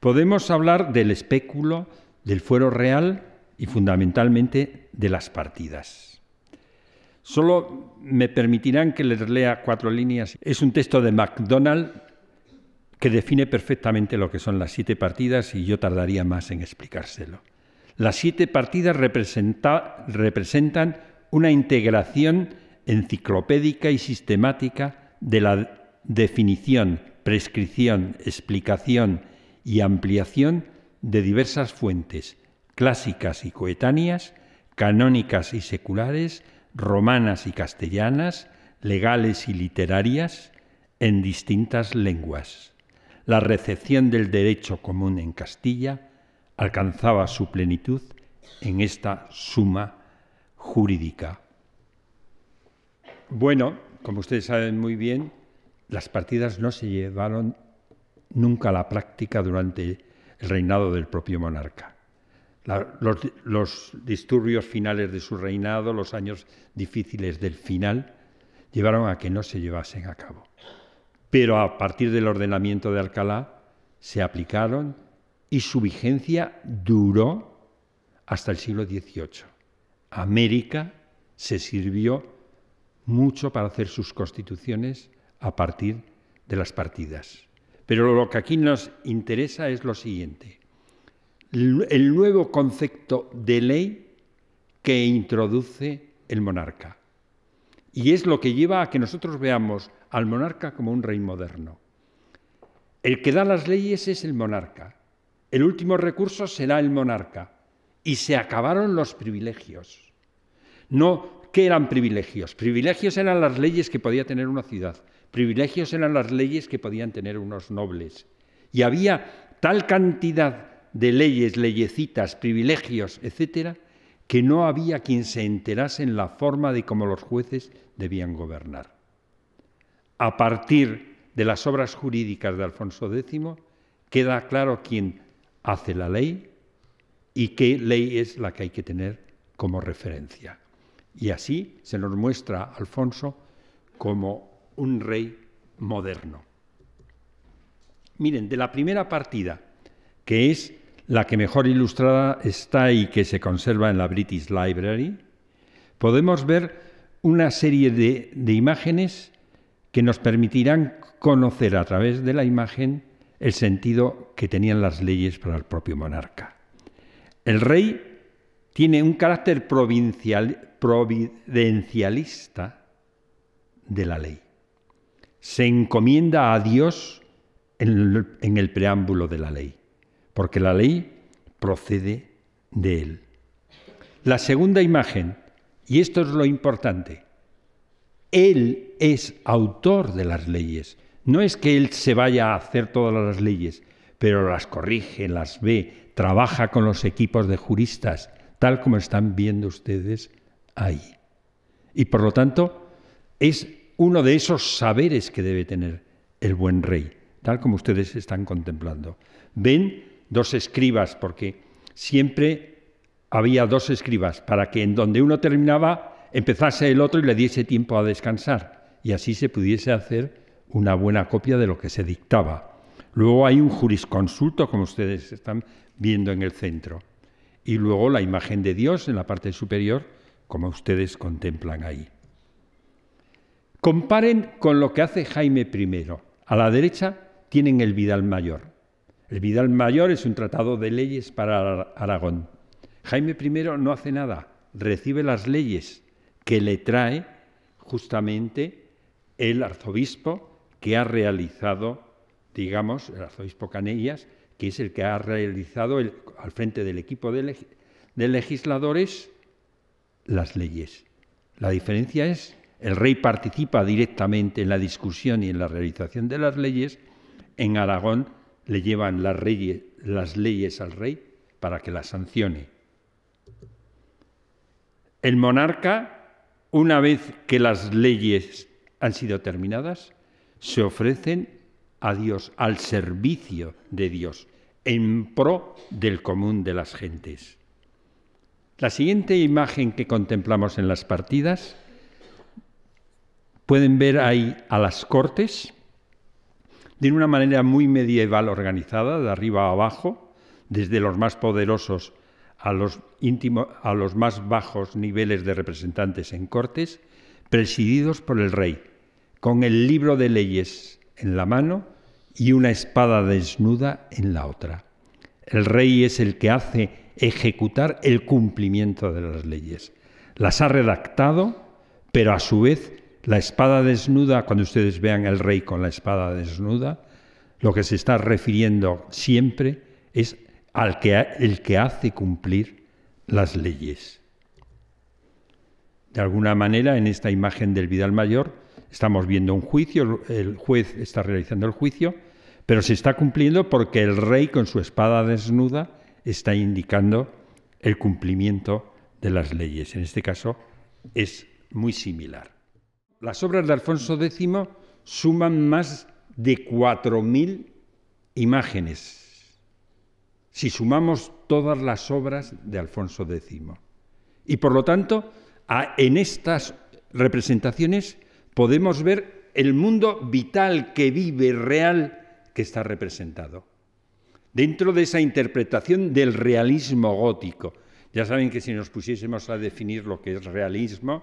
podemos hablar del espéculo, del fuero real y fundamentalmente de las partidas. Solo me permitirán que les lea cuatro líneas. Es un texto de MacDonald que define perfectamente lo que son las siete partidas y yo tardaría más en explicárselo. Las siete partidas representan una integración enciclopédica y sistemática de la definición prescripción, explicación y ampliación de diversas fuentes, clásicas y coetáneas, canónicas y seculares, romanas y castellanas, legales y literarias, en distintas lenguas. La recepción del derecho común en Castilla alcanzaba su plenitud en esta suma jurídica. Bueno, como ustedes saben muy bien, las partidas no se llevaron nunca a la práctica durante el reinado del propio monarca. los, los disturbios finales de su reinado, los años difíciles del final, llevaron a que no se llevasen a cabo. Pero a partir del ordenamiento de Alcalá se aplicaron y su vigencia duró hasta el siglo XVIII. América se sirvió mucho para hacer sus constituciones a partir de las partidas. Pero lo que aquí nos interesa es lo siguiente, el nuevo concepto de ley que introduce el monarca. Y es lo que lleva a que nosotros veamos al monarca como un rey moderno. El que da las leyes es el monarca. El último recurso será el monarca. Y se acabaron los privilegios. No, ¿qué eran privilegios? Privilegios eran las leyes que podía tener una ciudad. Privilegios eran las leyes que podían tener unos nobles. Y había tal cantidad de leyes, leyecitas, privilegios, etcétera, que no había quien se enterase en la forma de cómo los jueces debían gobernar. A partir de las obras jurídicas de Alfonso X queda claro quién hace la ley y qué ley es la que hay que tener como referencia. Y así se nos muestra Alfonso como un rey moderno. Miren, de la primera partida, que es la que mejor ilustrada está y que se conserva en la British Library, podemos ver una serie de, imágenes que nos permitirán conocer a través de la imagen el sentido que tenían las leyes para el propio monarca. El rey tiene un carácter providencialista de la ley se encomienda a Dios en el, preámbulo de la ley, porque la ley procede de Él. La segunda imagen, y esto es lo importante, Él es autor de las leyes. No es que Él se vaya a hacer todas las leyes, pero las corrige, las ve, trabaja con los equipos de juristas, tal como están viendo ustedes ahí. Y por lo tanto, es uno de esos saberes que debe tener el buen rey, tal como ustedes están contemplando. Ven dos escribas, porque siempre había dos escribas, para que en donde uno terminaba empezase el otro y le diese tiempo a descansar, y así se pudiese hacer una buena copia de lo que se dictaba. Luego hay un jurisconsulto, como ustedes están viendo en el centro, y luego la imagen de Dios en la parte superior, como ustedes contemplan ahí. Comparen con lo que hace Jaime I. A la derecha tienen el Vidal Mayor. El Vidal Mayor es un tratado de leyes para Aragón. Jaime I no hace nada, recibe las leyes que le trae justamente el arzobispo que ha realizado, digamos, el arzobispo Canellas, que es el que ha realizado al frente del equipo de, de legisladores las leyes. La diferencia es el rey participa directamente en la discusión y en la realización de las leyes. En Aragón le llevan las, leyes al rey para que las sancione. El monarca, una vez que las leyes han sido terminadas, se ofrecen a Dios, al servicio de Dios, en pro del común de las gentes. La siguiente imagen que contemplamos en las partidas Pueden ver ahí a las cortes, de una manera muy medieval organizada, de arriba a abajo, desde los más poderosos a los, a los más bajos niveles de representantes en cortes, presididos por el rey, con el libro de leyes en la mano y una espada desnuda en la otra. El rey es el que hace ejecutar el cumplimiento de las leyes. Las ha redactado, pero a su vez la espada desnuda, cuando ustedes vean al rey con la espada desnuda, lo que se está refiriendo siempre es al que, el que hace cumplir las leyes. De alguna manera, en esta imagen del Vidal Mayor, estamos viendo un juicio, el juez está realizando el juicio, pero se está cumpliendo porque el rey con su espada desnuda está indicando el cumplimiento de las leyes. En este caso es muy similar las obras de Alfonso X suman más de 4.000 imágenes, si sumamos todas las obras de Alfonso X. Y por lo tanto, en estas representaciones podemos ver el mundo vital que vive, real, que está representado. Dentro de esa interpretación del realismo gótico, ya saben que si nos pusiésemos a definir lo que es realismo,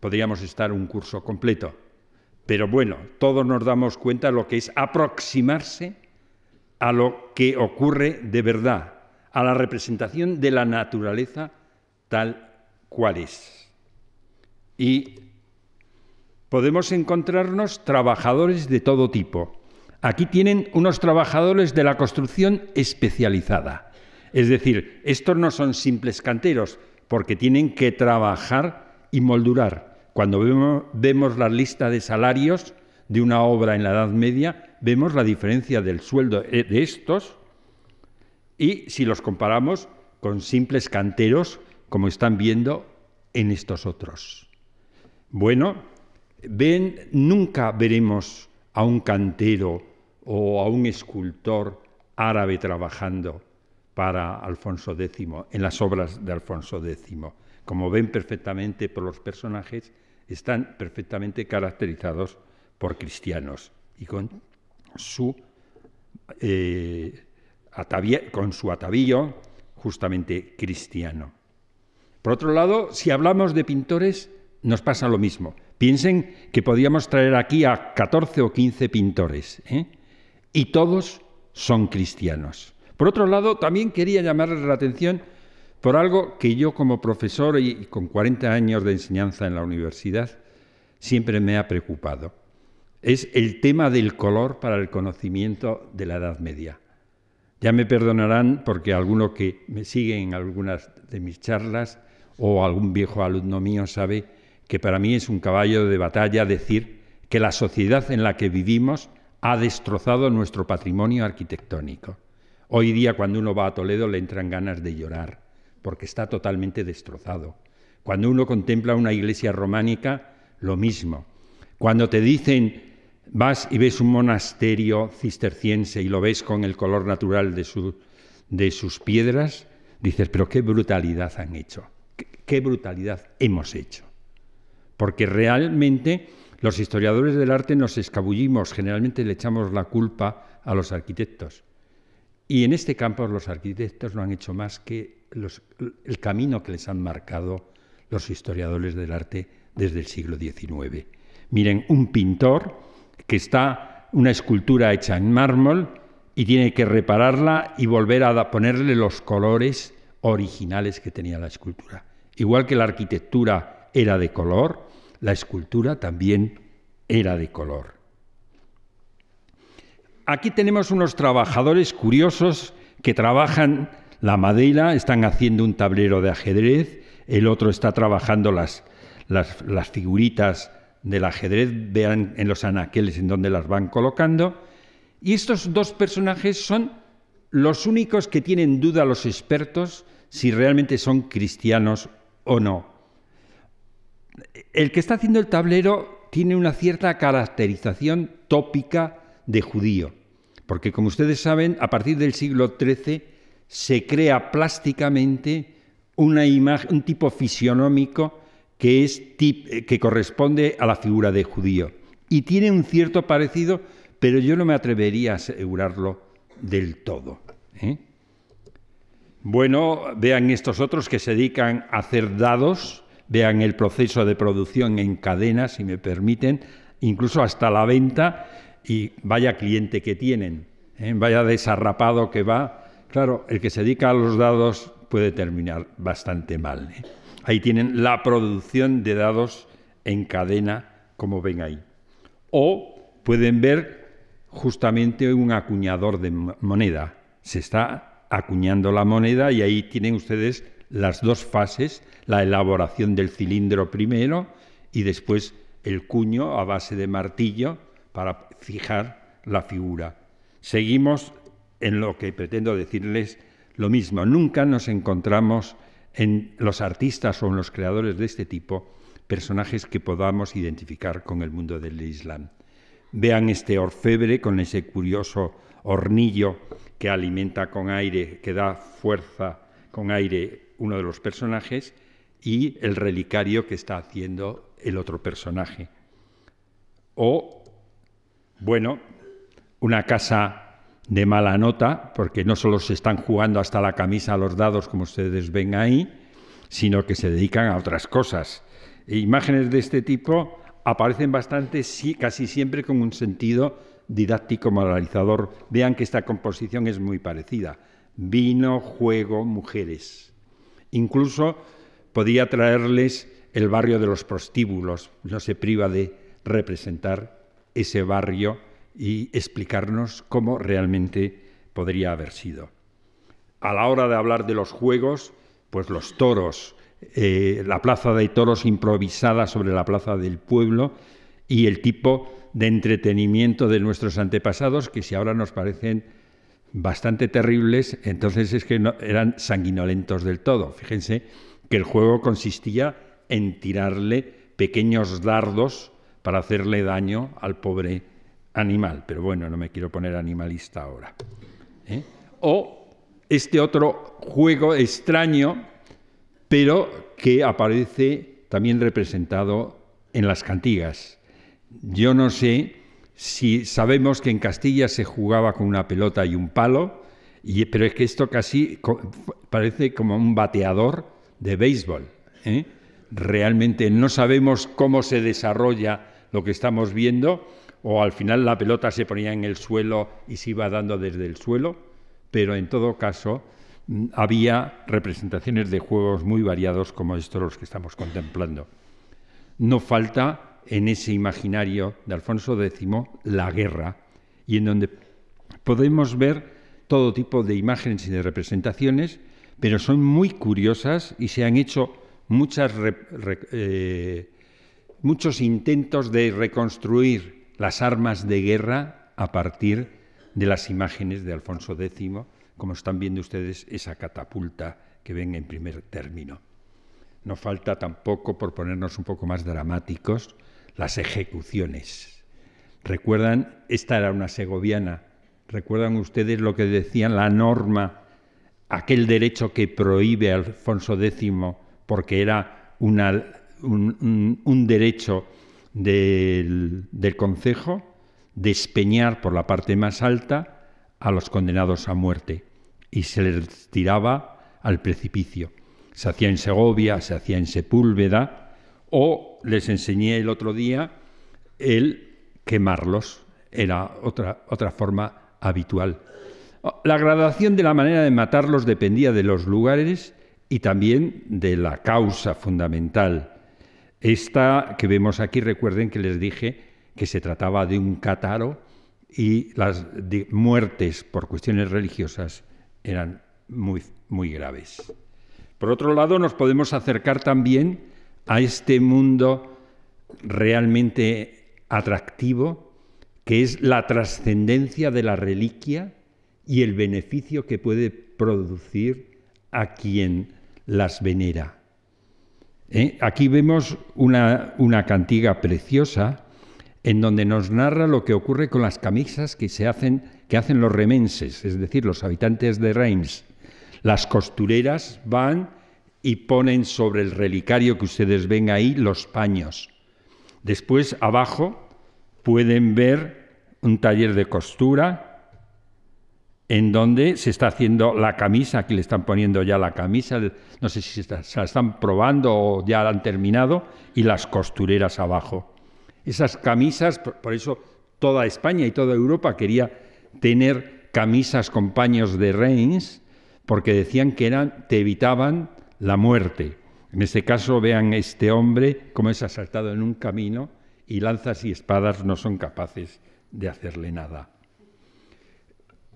podríamos estar un curso completo. Pero bueno, todos nos damos cuenta de lo que es aproximarse a lo que ocurre de verdad, a la representación de la naturaleza tal cual es. Y podemos encontrarnos trabajadores de todo tipo. Aquí tienen unos trabajadores de la construcción especializada. Es decir, estos no son simples canteros, porque tienen que trabajar y moldurar. Cuando vemos, la lista de salarios de una obra en la Edad Media, vemos la diferencia del sueldo eh, de estos y si los comparamos con simples canteros, como están viendo en estos otros. Bueno, ven, nunca veremos a un cantero o a un escultor árabe trabajando para Alfonso X, en las obras de Alfonso X como ven perfectamente por los personajes, están perfectamente caracterizados por cristianos y con su, eh, con su atavío justamente cristiano. Por otro lado, si hablamos de pintores, nos pasa lo mismo. Piensen que podríamos traer aquí a 14 o 15 pintores, ¿eh? y todos son cristianos. Por otro lado, también quería llamarles la atención por algo que yo como profesor y con 40 años de enseñanza en la universidad siempre me ha preocupado. Es el tema del color para el conocimiento de la Edad Media. Ya me perdonarán porque alguno que me sigue en algunas de mis charlas o algún viejo alumno mío sabe que para mí es un caballo de batalla decir que la sociedad en la que vivimos ha destrozado nuestro patrimonio arquitectónico. Hoy día cuando uno va a Toledo le entran ganas de llorar porque está totalmente destrozado. Cuando uno contempla una iglesia románica, lo mismo. Cuando te dicen, vas y ves un monasterio cisterciense y lo ves con el color natural de, de sus piedras, dices, pero qué brutalidad han hecho, qué brutalidad hemos hecho. Porque realmente los historiadores del arte nos escabullimos, generalmente le echamos la culpa a los arquitectos. Y en este campo los arquitectos no han hecho más que el camino que les han marcado los historiadores del arte desde el siglo XIX. Miren, un pintor que está una escultura hecha en mármol y tiene que repararla y volver a ponerle los colores originales que tenía la escultura. Igual que la arquitectura era de color, la escultura también era de color. Aquí tenemos unos trabajadores curiosos que trabajan la madera, están haciendo un tablero de ajedrez, el otro está trabajando las, las, las figuritas del ajedrez, vean en los anaqueles en donde las van colocando. Y estos dos personajes son los únicos que tienen duda los expertos si realmente son cristianos o no. El que está haciendo el tablero tiene una cierta caracterización tópica de judío, porque como ustedes saben, a partir del siglo XIII se crea plásticamente una imagen, un tipo fisionómico que, es eh, que corresponde a la figura de judío. Y tiene un cierto parecido, pero yo no me atrevería a asegurarlo del todo. ¿eh? Bueno, vean estos otros que se dedican a hacer dados, vean el proceso de producción en cadena, si me permiten, incluso hasta la venta, y vaya cliente que tienen, ¿eh? vaya desarrapado que va Claro, el que se dedica a los dados puede terminar bastante mal. ¿eh? Ahí tienen la producción de dados en cadena, como ven ahí. O pueden ver justamente un acuñador de moneda. Se está acuñando la moneda y ahí tienen ustedes las dos fases, la elaboración del cilindro primero y después el cuño a base de martillo para fijar la figura. Seguimos en lo que pretendo decirles lo mismo. Nunca nos encontramos en los artistas o en los creadores de este tipo personajes que podamos identificar con el mundo del Islam. Vean este orfebre con ese curioso hornillo que alimenta con aire, que da fuerza con aire uno de los personajes y el relicario que está haciendo el otro personaje. O, bueno, una casa de mala nota, porque no solo se están jugando hasta la camisa a los dados, como ustedes ven ahí, sino que se dedican a otras cosas. E imágenes de este tipo aparecen bastante, casi siempre con un sentido didáctico moralizador. Vean que esta composición es muy parecida. Vino, juego, mujeres. Incluso podía traerles el barrio de los prostíbulos. No se priva de representar ese barrio y explicarnos cómo realmente podría haber sido. A la hora de hablar de los juegos, pues los toros, eh, la plaza de toros improvisada sobre la plaza del pueblo y el tipo de entretenimiento de nuestros antepasados que si ahora nos parecen bastante terribles, entonces es que no, eran sanguinolentos del todo. Fíjense que el juego consistía en tirarle pequeños dardos para hacerle daño al pobre animal, pero bueno, no me quiero poner animalista ahora. ¿eh? O este otro juego extraño, pero que aparece también representado en las cantigas. Yo no sé si sabemos que en Castilla se jugaba con una pelota y un palo, y, pero es que esto casi parece como un bateador de béisbol. ¿eh? Realmente no sabemos cómo se desarrolla lo que estamos viendo, o al final la pelota se ponía en el suelo y se iba dando desde el suelo, pero en todo caso mm, había representaciones de juegos muy variados como estos los que estamos contemplando. No falta en ese imaginario de Alfonso X la guerra, y en donde podemos ver todo tipo de imágenes y de representaciones, pero son muy curiosas y se han hecho eh, muchos intentos de reconstruir las armas de guerra a partir de las imágenes de Alfonso X, como están viendo ustedes esa catapulta que ven en primer término. No falta tampoco, por ponernos un poco más dramáticos, las ejecuciones. Recuerdan, esta era una segoviana, recuerdan ustedes lo que decían la norma, aquel derecho que prohíbe Alfonso X, porque era un derecho del, del Concejo despeñar por la parte más alta a los condenados a muerte y se les tiraba al precipicio. Se hacía en Segovia, se hacía en Sepúlveda o les enseñé el otro día el quemarlos. Era otra, otra forma habitual. La gradación de la manera de matarlos dependía de los lugares y también de la causa fundamental. Esta que vemos aquí, recuerden que les dije que se trataba de un cátaro y las muertes por cuestiones religiosas eran muy, muy graves. Por otro lado, nos podemos acercar también a este mundo realmente atractivo, que es la trascendencia de la reliquia y el beneficio que puede producir a quien las venera. ¿Eh? Aquí vemos una, cantiga preciosa en donde nos narra lo que ocurre con las camisas que, se hacen, que hacen los remenses, es decir, los habitantes de Reims. Las costureras van y ponen sobre el relicario que ustedes ven ahí los paños. Después, abajo, pueden ver un taller de costura en donde se está haciendo la camisa, aquí le están poniendo ya la camisa, no sé si se, la están probando o ya la han terminado, y las costureras abajo. Esas camisas, por eso toda España y toda Europa quería tener camisas con paños de reins, porque decían que eran, te evitaban la muerte. En este caso, vean este hombre como es asaltado en un camino y lanzas y espadas no son capaces de hacerle nada.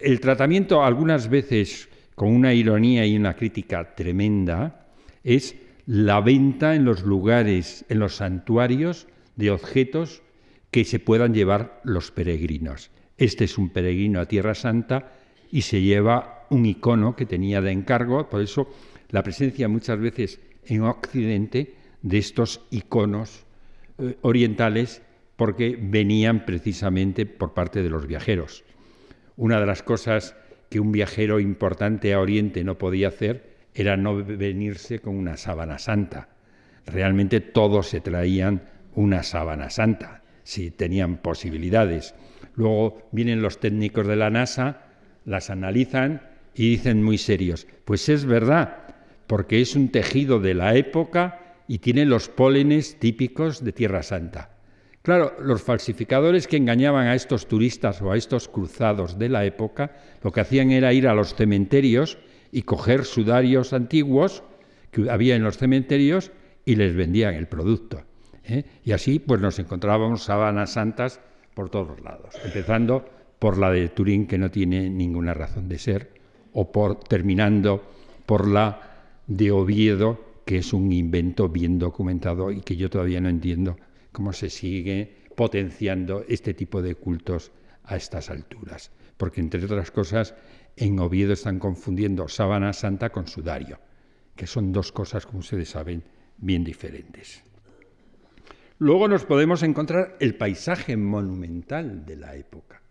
El tratamiento algunas veces con una ironía y una crítica tremenda es la venta en los lugares, en los santuarios de objetos que se puedan llevar los peregrinos. Este es un peregrino a Tierra Santa y se lleva un icono que tenía de encargo, por eso la presencia muchas veces en Occidente de estos iconos eh, orientales porque venían precisamente por parte de los viajeros. Una de las cosas que un viajero importante a Oriente no podía hacer era no venirse con una sábana santa. Realmente todos se traían una sábana santa, si tenían posibilidades. Luego vienen los técnicos de la NASA, las analizan y dicen muy serios, pues es verdad, porque es un tejido de la época y tiene los pólenes típicos de Tierra Santa. Claro, los falsificadores que engañaban a estos turistas o a estos cruzados de la época, lo que hacían era ir a los cementerios y coger sudarios antiguos que había en los cementerios y les vendían el producto. ¿eh? Y así pues nos encontrábamos sábanas santas por todos lados, empezando por la de Turín que no tiene ninguna razón de ser, o por, terminando por la de Oviedo, que es un invento bien documentado y que yo todavía no entiendo cómo se sigue potenciando este tipo de cultos a estas alturas. Porque, entre otras cosas, en Oviedo están confundiendo sábana santa con sudario, que son dos cosas, como ustedes saben, bien diferentes. Luego nos podemos encontrar el paisaje monumental de la época.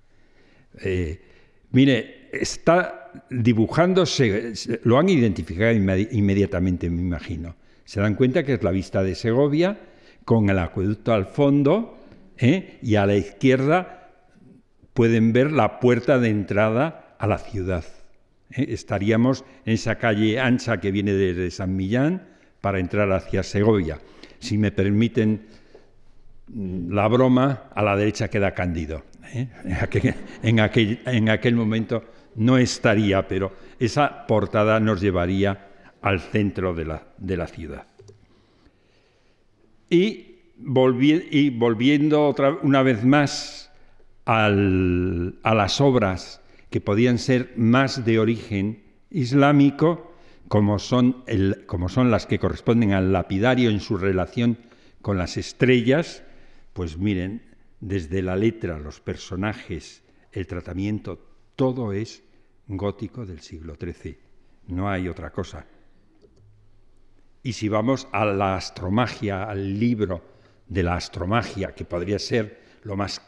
Eh, mire, está dibujándose, lo han identificado inmediatamente, me imagino. Se dan cuenta que es la vista de Segovia, con el acueducto al fondo ¿eh? y a la izquierda pueden ver la puerta de entrada a la ciudad. ¿eh? Estaríamos en esa calle ancha que viene desde San Millán para entrar hacia Segovia. Si me permiten mm, la broma, a la derecha queda Cándido. ¿eh? En, aquel, momento no estaría, pero esa portada nos llevaría al centro de la ciudad. Y, volviendo otra, una vez más a las obras que podían ser más de origen islámico, como son, como son las que corresponden al lapidario en su relación con las estrellas, pues miren, desde la letra, los personajes, el tratamiento, todo es gótico del siglo XIII. No hay otra cosa. Y si vamos a la astromagia, al libro de la astromagia, que podría ser lo más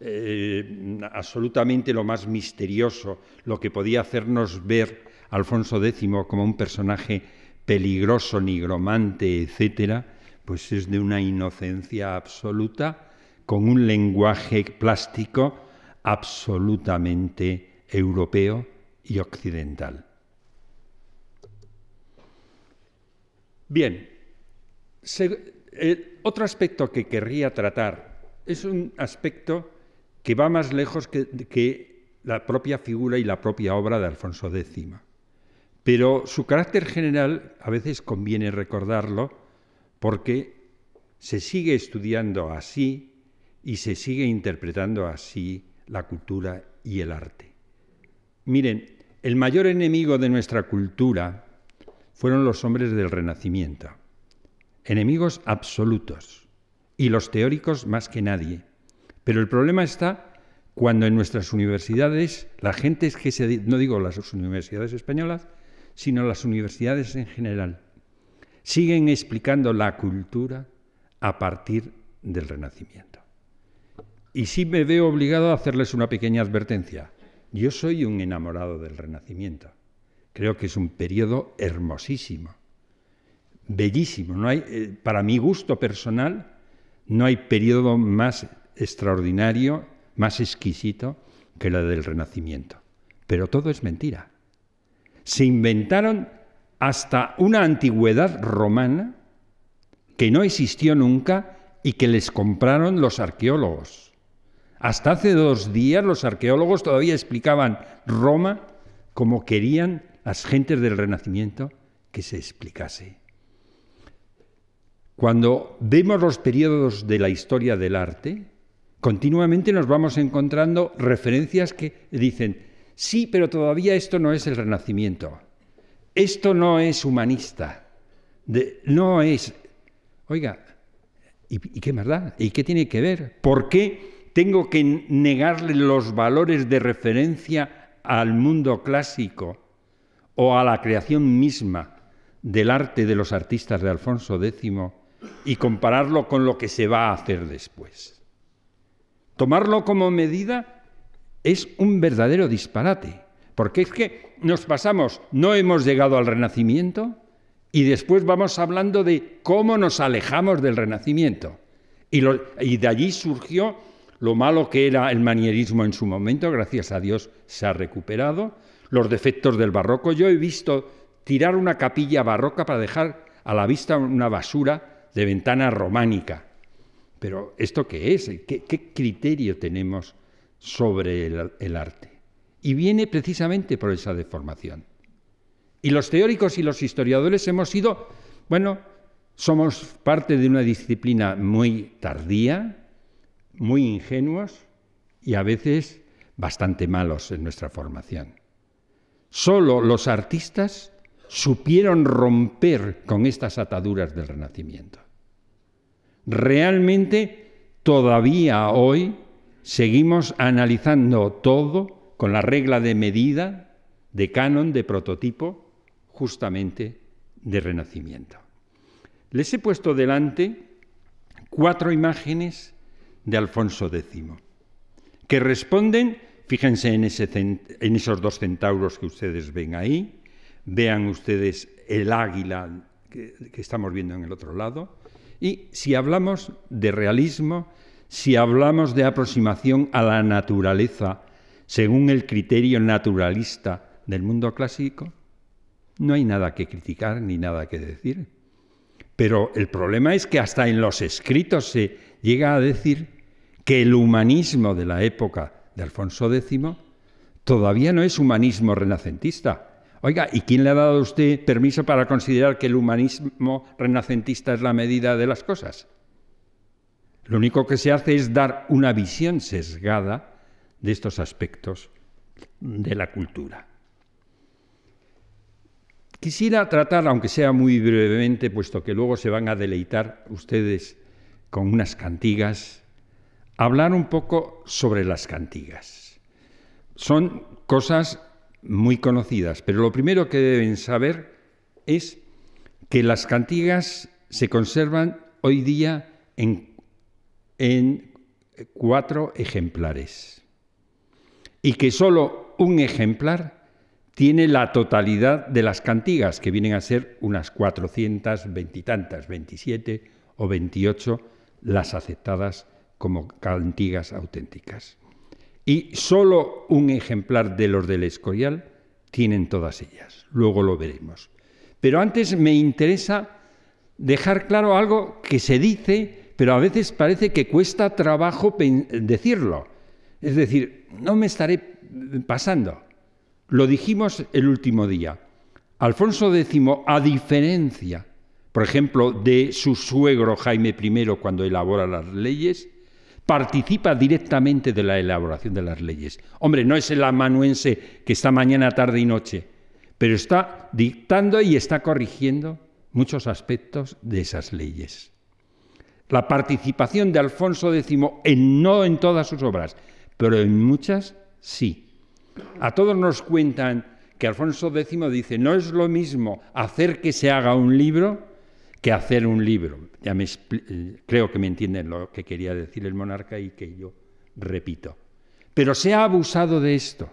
eh, absolutamente lo más misterioso, lo que podía hacernos ver Alfonso X como un personaje peligroso, nigromante, etcétera, pues es de una inocencia absoluta, con un lenguaje plástico absolutamente europeo y occidental. Bien, eh, otro aspecto que querría tratar es un aspecto que va más lejos que, que la propia figura y la propia obra de Alfonso X. Pero su carácter general a veces conviene recordarlo porque se sigue estudiando así y se sigue interpretando así la cultura y el arte. Miren, el mayor enemigo de nuestra cultura fueron los hombres del Renacimiento, enemigos absolutos, y los teóricos más que nadie. Pero el problema está cuando en nuestras universidades, la gente es que se, no digo las universidades españolas, sino las universidades en general, siguen explicando la cultura a partir del Renacimiento. Y sí me veo obligado a hacerles una pequeña advertencia. Yo soy un enamorado del Renacimiento. Creo que es un periodo hermosísimo, bellísimo. No hay, eh, para mi gusto personal, no hay periodo más extraordinario, más exquisito que la del Renacimiento. Pero todo es mentira. Se inventaron hasta una antigüedad romana que no existió nunca y que les compraron los arqueólogos. Hasta hace dos días los arqueólogos todavía explicaban Roma como querían las gentes del Renacimiento que se explicase. Cuando vemos los periodos de la historia del arte, continuamente nos vamos encontrando referencias que dicen, sí, pero todavía esto no es el Renacimiento, esto no es humanista, no es... Oiga, ¿y, qué más da? ¿Y qué tiene que ver? ¿Por qué tengo que negarle los valores de referencia al mundo clásico? o a la creación misma del arte de los artistas de Alfonso X y compararlo con lo que se va a hacer después. Tomarlo como medida es un verdadero disparate, porque es que nos pasamos, no hemos llegado al Renacimiento y después vamos hablando de cómo nos alejamos del Renacimiento. Y, y de allí surgió lo malo que era el manierismo en su momento, gracias a Dios se ha recuperado, los defectos del barroco. Yo he visto tirar una capilla barroca para dejar a la vista una basura de ventana románica. Pero ¿esto qué es? ¿Qué, criterio tenemos sobre el arte? Y viene precisamente por esa deformación. Y los teóricos y los historiadores hemos sido, bueno, somos parte de una disciplina muy tardía, muy ingenuos y a veces bastante malos en nuestra formación. Solo los artistas supieron romper con estas ataduras del Renacimiento. Realmente, todavía hoy seguimos analizando todo con la regla de medida, de canon, de prototipo, justamente de Renacimiento. Les he puesto delante cuatro imágenes de Alfonso X, que responden Fíjense en, esos dos centauros que ustedes ven ahí, vean ustedes el águila que estamos viendo en el otro lado, y si hablamos de realismo, si hablamos de aproximación a la naturaleza según el criterio naturalista del mundo clásico, no hay nada que criticar ni nada que decir. Pero el problema es que hasta en los escritos se llega a decir que el humanismo de la época de Alfonso X, todavía no es humanismo renacentista. Oiga, ¿y quién le ha dado a usted permiso para considerar que el humanismo renacentista es la medida de las cosas? Lo único que se hace es dar una visión sesgada de estos aspectos de la cultura. Quisiera tratar, aunque sea muy brevemente, puesto que luego se van a deleitar ustedes con unas cantigas hablar un poco sobre las cantigas. Son cosas muy conocidas, pero lo primero que deben saber es que las cantigas se conservan hoy día en, cuatro ejemplares y que solo un ejemplar tiene la totalidad de las cantigas, que vienen a ser unas cuatrocientas, veintitantas, tantas, 27 o 28 las aceptadas como cantigas auténticas. Y solo un ejemplar de los del Escorial tienen todas ellas. Luego lo veremos. Pero antes me interesa dejar claro algo que se dice, pero a veces parece que cuesta trabajo decirlo. Es decir, no me estaré pasando. Lo dijimos el último día. Alfonso X, a diferencia, por ejemplo, de su suegro Jaime I cuando elabora las leyes, participa directamente de la elaboración de las leyes. Hombre, no es el amanuense que está mañana, tarde y noche, pero está dictando y está corrigiendo muchos aspectos de esas leyes. La participación de Alfonso X, en, no en todas sus obras, pero en muchas sí. A todos nos cuentan que Alfonso X dice, no es lo mismo hacer que se haga un libro que hacer un libro. Ya eh, creo que me entienden lo que quería decir el monarca y que yo repito. Pero se ha abusado de esto,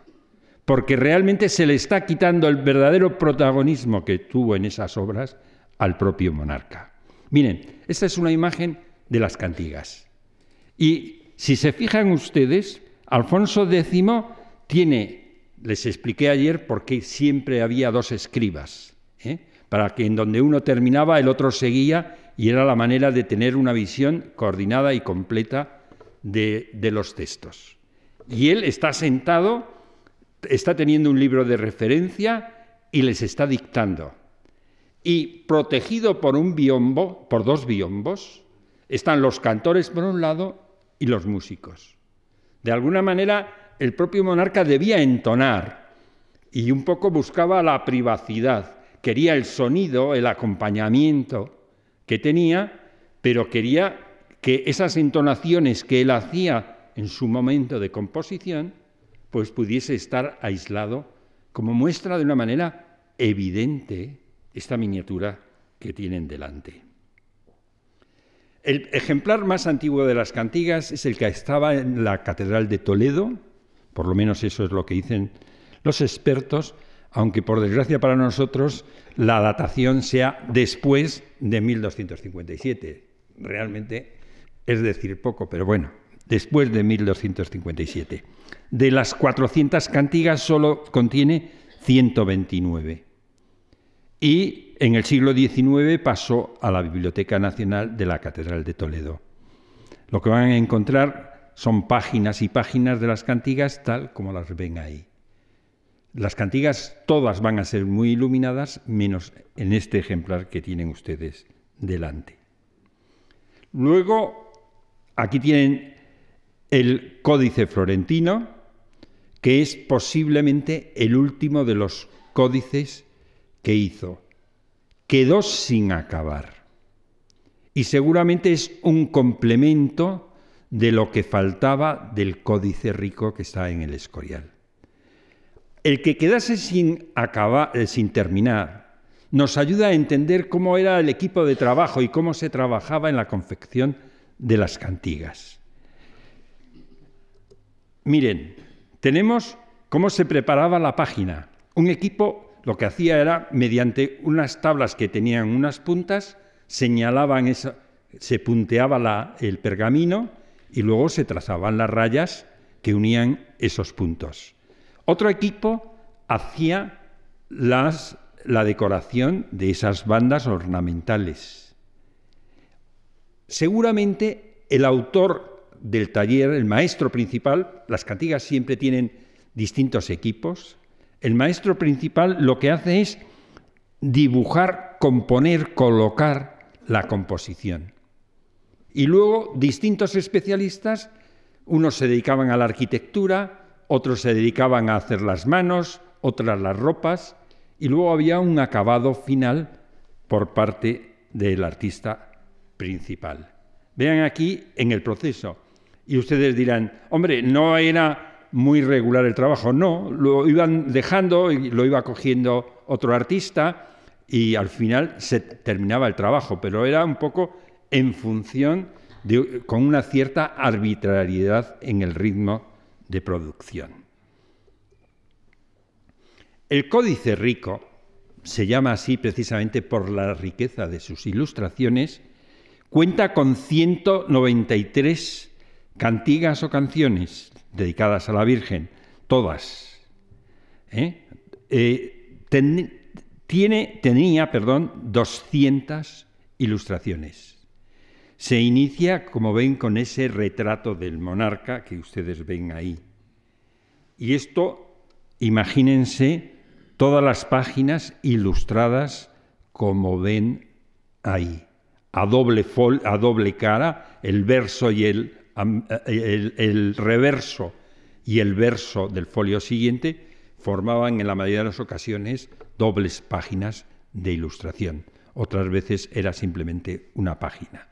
porque realmente se le está quitando el verdadero protagonismo que tuvo en esas obras al propio monarca. Miren, esta es una imagen de las cantigas. Y si se fijan ustedes, Alfonso X tiene, les expliqué ayer por qué siempre había dos escribas, para que en donde uno terminaba el otro seguía y era la manera de tener una visión coordinada y completa de, los textos. Y él está sentado, está teniendo un libro de referencia y les está dictando. Y protegido por un biombo, por dos biombos, están los cantores por un lado y los músicos. De alguna manera, el propio monarca debía entonar y un poco buscaba la privacidad quería el sonido, el acompañamiento que tenía, pero quería que esas entonaciones que él hacía en su momento de composición, pues pudiese estar aislado, como muestra de una manera evidente esta miniatura que tienen delante. El ejemplar más antiguo de las cantigas es el que estaba en la Catedral de Toledo, por lo menos eso es lo que dicen los expertos, aunque por desgracia para nosotros la datación sea después de 1257. Realmente es decir poco, pero bueno, después de 1257. De las 400 cantigas solo contiene 129. Y en el siglo XIX pasó a la Biblioteca Nacional de la Catedral de Toledo. Lo que van a encontrar son páginas y páginas de las cantigas tal como las ven ahí. Las cantigas todas van a ser muy iluminadas, menos en este ejemplar que tienen ustedes delante. Luego, aquí tienen el Códice Florentino, que es posiblemente el último de los códices que hizo. Quedó sin acabar. Y seguramente es un complemento de lo que faltaba del Códice Rico que está en el Escorial. El que quedase sin, acabar, eh, sin terminar nos ayuda a entender cómo era el equipo de trabajo y cómo se trabajaba en la confección de las cantigas. Miren, tenemos cómo se preparaba la página. Un equipo lo que hacía era, mediante unas tablas que tenían unas puntas, señalaban se punteaba el pergamino y luego se trazaban las rayas que unían esos puntos. Otro equipo hacía las, la decoración de esas bandas ornamentales. Seguramente el autor del taller, el maestro principal, las cantigas siempre tienen distintos equipos, el maestro principal lo que hace es dibujar, componer, colocar la composición. Y luego distintos especialistas, unos se dedicaban a la arquitectura, otros se dedicaban a hacer las manos, otras las ropas, y luego había un acabado final por parte del artista principal. Vean aquí en el proceso. Y ustedes dirán, hombre, no era muy regular el trabajo. No, lo iban dejando, y lo iba cogiendo otro artista y al final se terminaba el trabajo, pero era un poco en función de, con una cierta arbitrariedad en el ritmo de producción. El Códice Rico se llama así precisamente por la riqueza de sus ilustraciones, cuenta con 193 cantigas o canciones dedicadas a la Virgen, todas. ¿eh? Eh, tiene, tenía perdón, 200 ilustraciones se inicia, como ven, con ese retrato del monarca que ustedes ven ahí. Y esto, imagínense todas las páginas ilustradas como ven ahí, a doble, a doble cara, el verso y eh, el reverso y el verso del folio siguiente formaban en la mayoría de las ocasiones dobles páginas de ilustración. Otras veces era simplemente una página.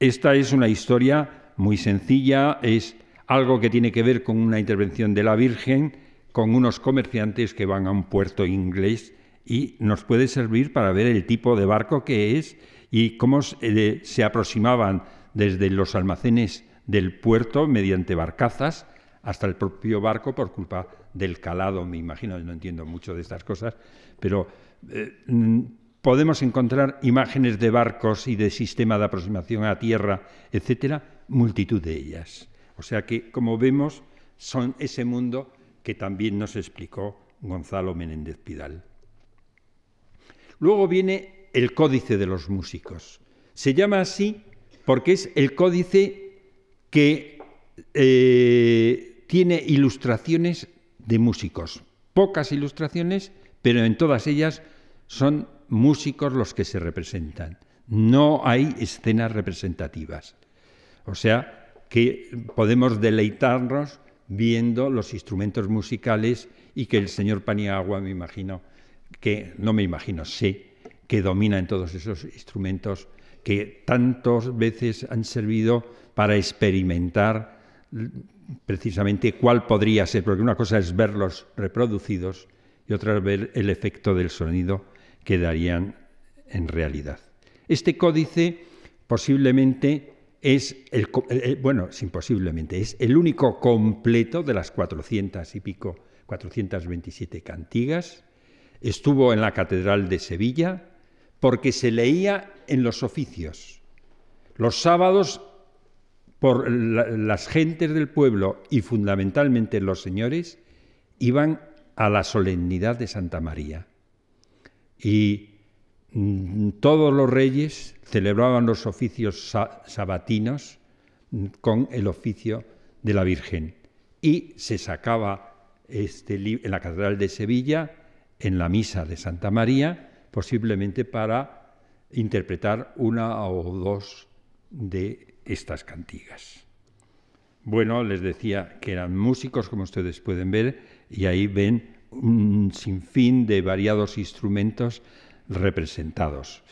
Esta es una historia muy sencilla, es algo que tiene que ver con una intervención de la Virgen, con unos comerciantes que van a un puerto inglés y nos puede servir para ver el tipo de barco que es y cómo eh, se aproximaban desde los almacenes del puerto mediante barcazas hasta el propio barco por culpa del calado, me imagino, no entiendo mucho de estas cosas, pero eh, podemos encontrar imágenes de barcos y de sistema de aproximación a tierra, etcétera, multitud de ellas. O sea que, como vemos, son ese mundo que también nos explicó Gonzalo Menéndez Pidal. Luego viene el Códice de los Músicos. Se llama así porque es el códice que eh, tiene ilustraciones de músicos. Pocas ilustraciones, pero en todas ellas son músicos los que se representan. No hay escenas representativas. O sea, que podemos deleitarnos viendo los instrumentos musicales y que el señor Paniagua, me imagino, que no me imagino, sé que domina en todos esos instrumentos que tantas veces han servido para experimentar precisamente cuál podría ser, porque una cosa es verlos reproducidos y otra es ver el efecto del sonido quedarían en realidad. Este códice posiblemente es el, eh, eh, bueno, sin posiblemente, es el único completo de las 400 y pico, 427 cantigas. Estuvo en la Catedral de Sevilla porque se leía en los oficios. Los sábados por las gentes del pueblo y fundamentalmente los señores iban a la solemnidad de Santa María y mm, todos los reyes celebraban los oficios sabatinos mm, con el oficio de la Virgen. Y se sacaba este en la Catedral de Sevilla, en la Misa de Santa María, posiblemente para interpretar una o dos de estas cantigas. Bueno, les decía que eran músicos, como ustedes pueden ver, y ahí ven un sinfín de variados instrumentos representados.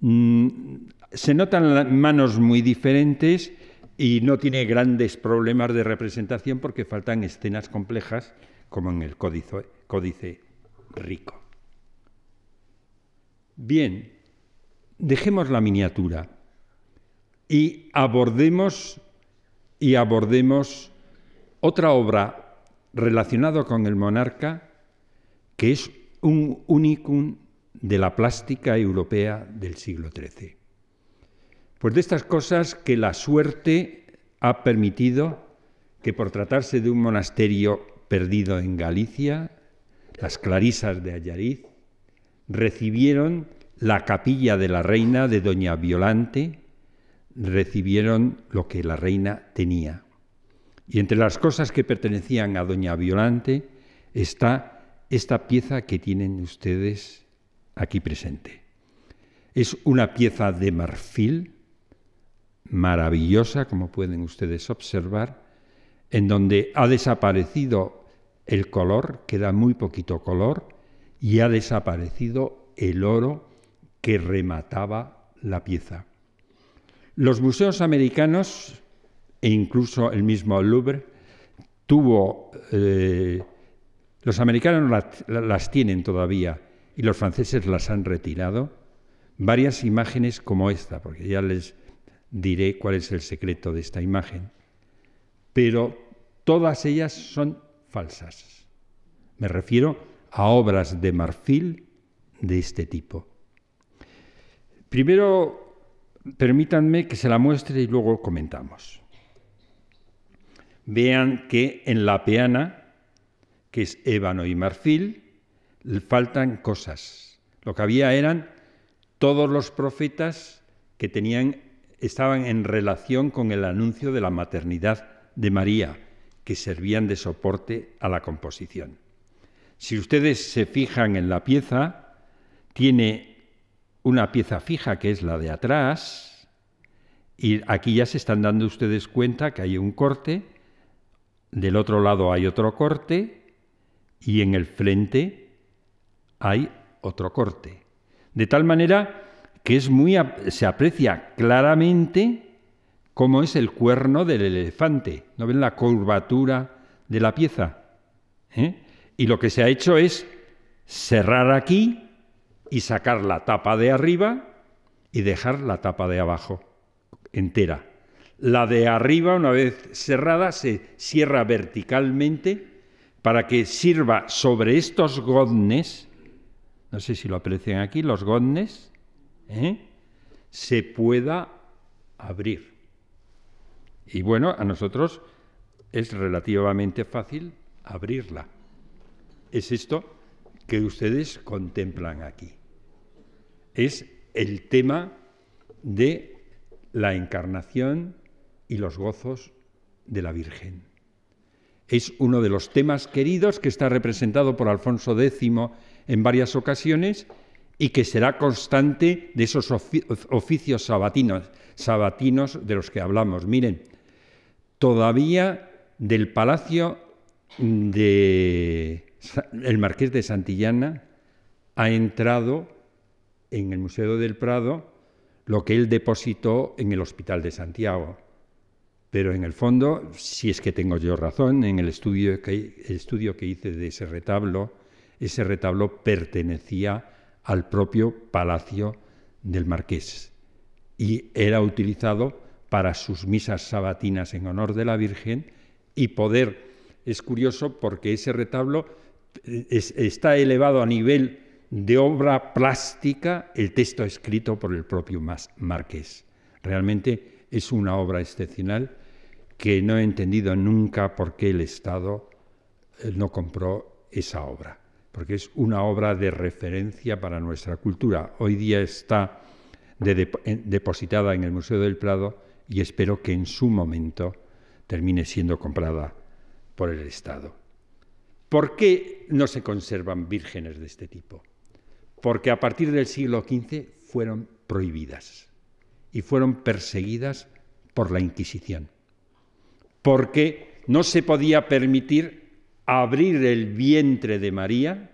Mm, se notan manos muy diferentes y no tiene grandes problemas de representación porque faltan escenas complejas como en el códice, códice rico. Bien, dejemos la miniatura y abordemos y abordemos otra obra relacionada con el monarca que es un unicum de la plástica europea del siglo XIII. Pues de estas cosas que la suerte ha permitido que por tratarse de un monasterio perdido en Galicia, las Clarisas de Ayariz recibieron la capilla de la reina de Doña Violante, recibieron lo que la reina tenía. Y entre las cosas que pertenecían a Doña Violante está esta pieza que tienen ustedes aquí presente. Es una pieza de marfil maravillosa, como pueden ustedes observar, en donde ha desaparecido el color, queda muy poquito color, y ha desaparecido el oro que remataba la pieza. Los museos americanos, e incluso el mismo Louvre, tuvo eh, los americanos las tienen todavía y los franceses las han retirado. Varias imágenes como esta, porque ya les diré cuál es el secreto de esta imagen. Pero todas ellas son falsas. Me refiero a obras de marfil de este tipo. Primero, permítanme que se la muestre y luego comentamos. Vean que en la peana que es ébano y marfil, faltan cosas. Lo que había eran todos los profetas que tenían, estaban en relación con el anuncio de la maternidad de María, que servían de soporte a la composición. Si ustedes se fijan en la pieza, tiene una pieza fija que es la de atrás, y aquí ya se están dando ustedes cuenta que hay un corte, del otro lado hay otro corte, y en el frente hay otro corte. De tal manera que es muy, se aprecia claramente cómo es el cuerno del elefante. ¿No ven la curvatura de la pieza? ¿Eh? Y lo que se ha hecho es cerrar aquí y sacar la tapa de arriba y dejar la tapa de abajo entera. La de arriba, una vez cerrada, se cierra verticalmente para que sirva sobre estos godnes, no sé si lo aprecian aquí, los godnes, ¿eh? se pueda abrir. Y bueno, a nosotros es relativamente fácil abrirla. Es esto que ustedes contemplan aquí. Es el tema de la encarnación y los gozos de la Virgen. Es uno de los temas queridos que está representado por Alfonso X en varias ocasiones y que será constante de esos oficios sabatinos, de los que hablamos. Miren, todavía del palacio de el marqués de Santillana ha entrado en el Museo del Prado lo que él depositó en el Hospital de Santiago. Pero en el fondo, si es que tengo yo razón, en el estudio que, el estudio que hice de ese retablo, ese retablo pertenecía al propio palacio del marqués y era utilizado para sus misas sabatinas en honor de la Virgen y poder. Es curioso porque ese retablo eh, está elevado a nivel de obra plástica el texto escrito por el propio marqués. Realmente es una obra excepcional que no he entendido nunca por qué el Estado eh, no compró esa obra, porque es una obra de referencia para nuestra cultura. Hoy día está depositada en el Museo del Prado y espero que en su momento termine siendo comprada por el Estado. ¿Por qué no se conservan vírgenes de este tipo? Porque a partir del siglo XV fueron prohibidas y fueron perseguidas por la Inquisición porque no se podía permitir abrir el vientre de María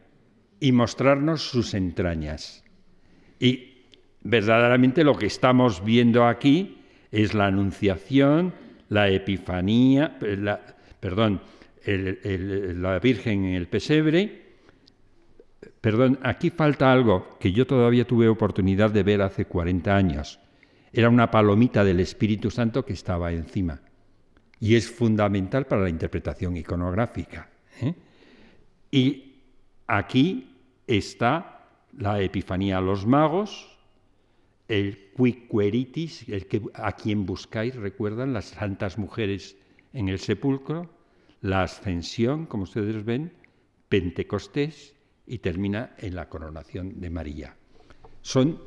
y mostrarnos sus entrañas. Y verdaderamente lo que estamos viendo aquí es la anunciación, la epifanía, eh, perdón, la Virgen en el pesebre. Perdón, aquí falta algo que yo todavía tuve oportunidad de ver hace 40 años. Era una palomita del Espíritu Santo que estaba encima y es fundamental para la interpretación iconográfica. ¿eh? Y aquí está la epifanía a los magos, el quiqueritis, el que, a quien buscáis, recuerdan, las santas mujeres en el sepulcro, la ascensión, como ustedes ven, Pentecostés y termina en la coronación de María. Son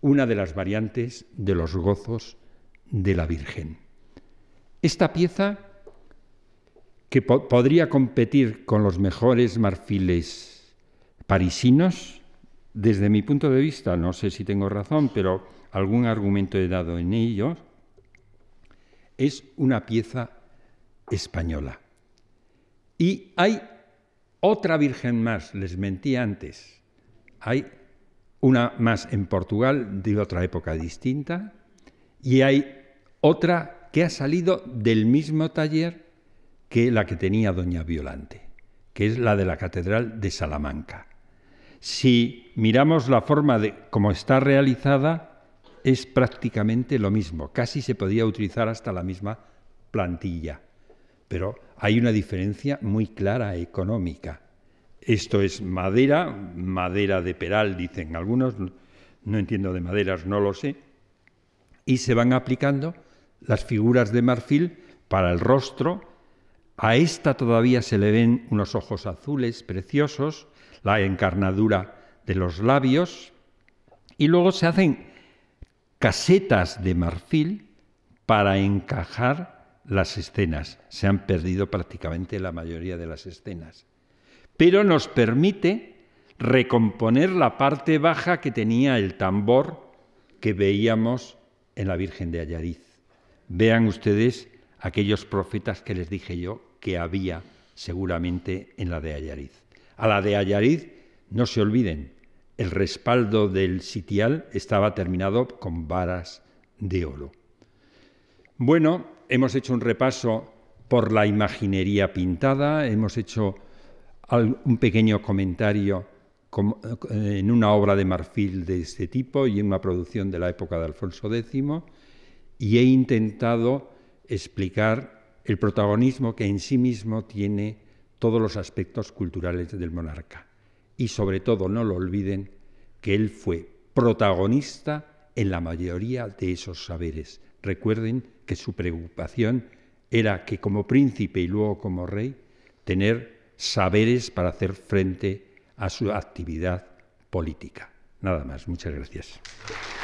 una de las variantes de los gozos de la Virgen. Esta pieza que podría competir con los mejores marfiles parisinos, desde mi punto de vista, no sé si tengo razón, pero algún argumento he dado en ello, es una pieza española. Y hay otra virgen más, les mentí antes. Hay una más en Portugal de otra época distinta y hay otra que ha salido del mismo taller que la que tenía doña Violante, que es la de la Catedral de Salamanca. Si miramos la forma de cómo está realizada, es prácticamente lo mismo, casi se podía utilizar hasta la misma plantilla, pero hay una diferencia muy clara económica. Esto es madera, madera de peral, dicen algunos, no entiendo de maderas, no lo sé, y se van aplicando las figuras de marfil para el rostro. A esta todavía se le ven unos ojos azules preciosos, la encarnadura de los labios, y luego se hacen casetas de marfil para encajar las escenas. Se han perdido prácticamente la mayoría de las escenas. Pero nos permite recomponer la parte baja que tenía el tambor que veíamos en la Virgen de Ayariz. Vean ustedes aquellos profetas que les dije yo que había seguramente en la de Ayariz. A la de Ayariz, no se olviden, el respaldo del sitial estaba terminado con varas de oro. Bueno, hemos hecho un repaso por la imaginería pintada, hemos hecho un pequeño comentario eh, en una obra de marfil de este tipo y en una producción de la época de Alfonso X y he intentado explicar el protagonismo que en sí mismo tiene todos los aspectos culturales del monarca. Y sobre todo no lo olviden que él fue protagonista en la mayoría de esos saberes. Recuerden que su preocupación era que como príncipe y luego como rey, tener saberes para hacer frente a su actividad política. Nada más, muchas gracias.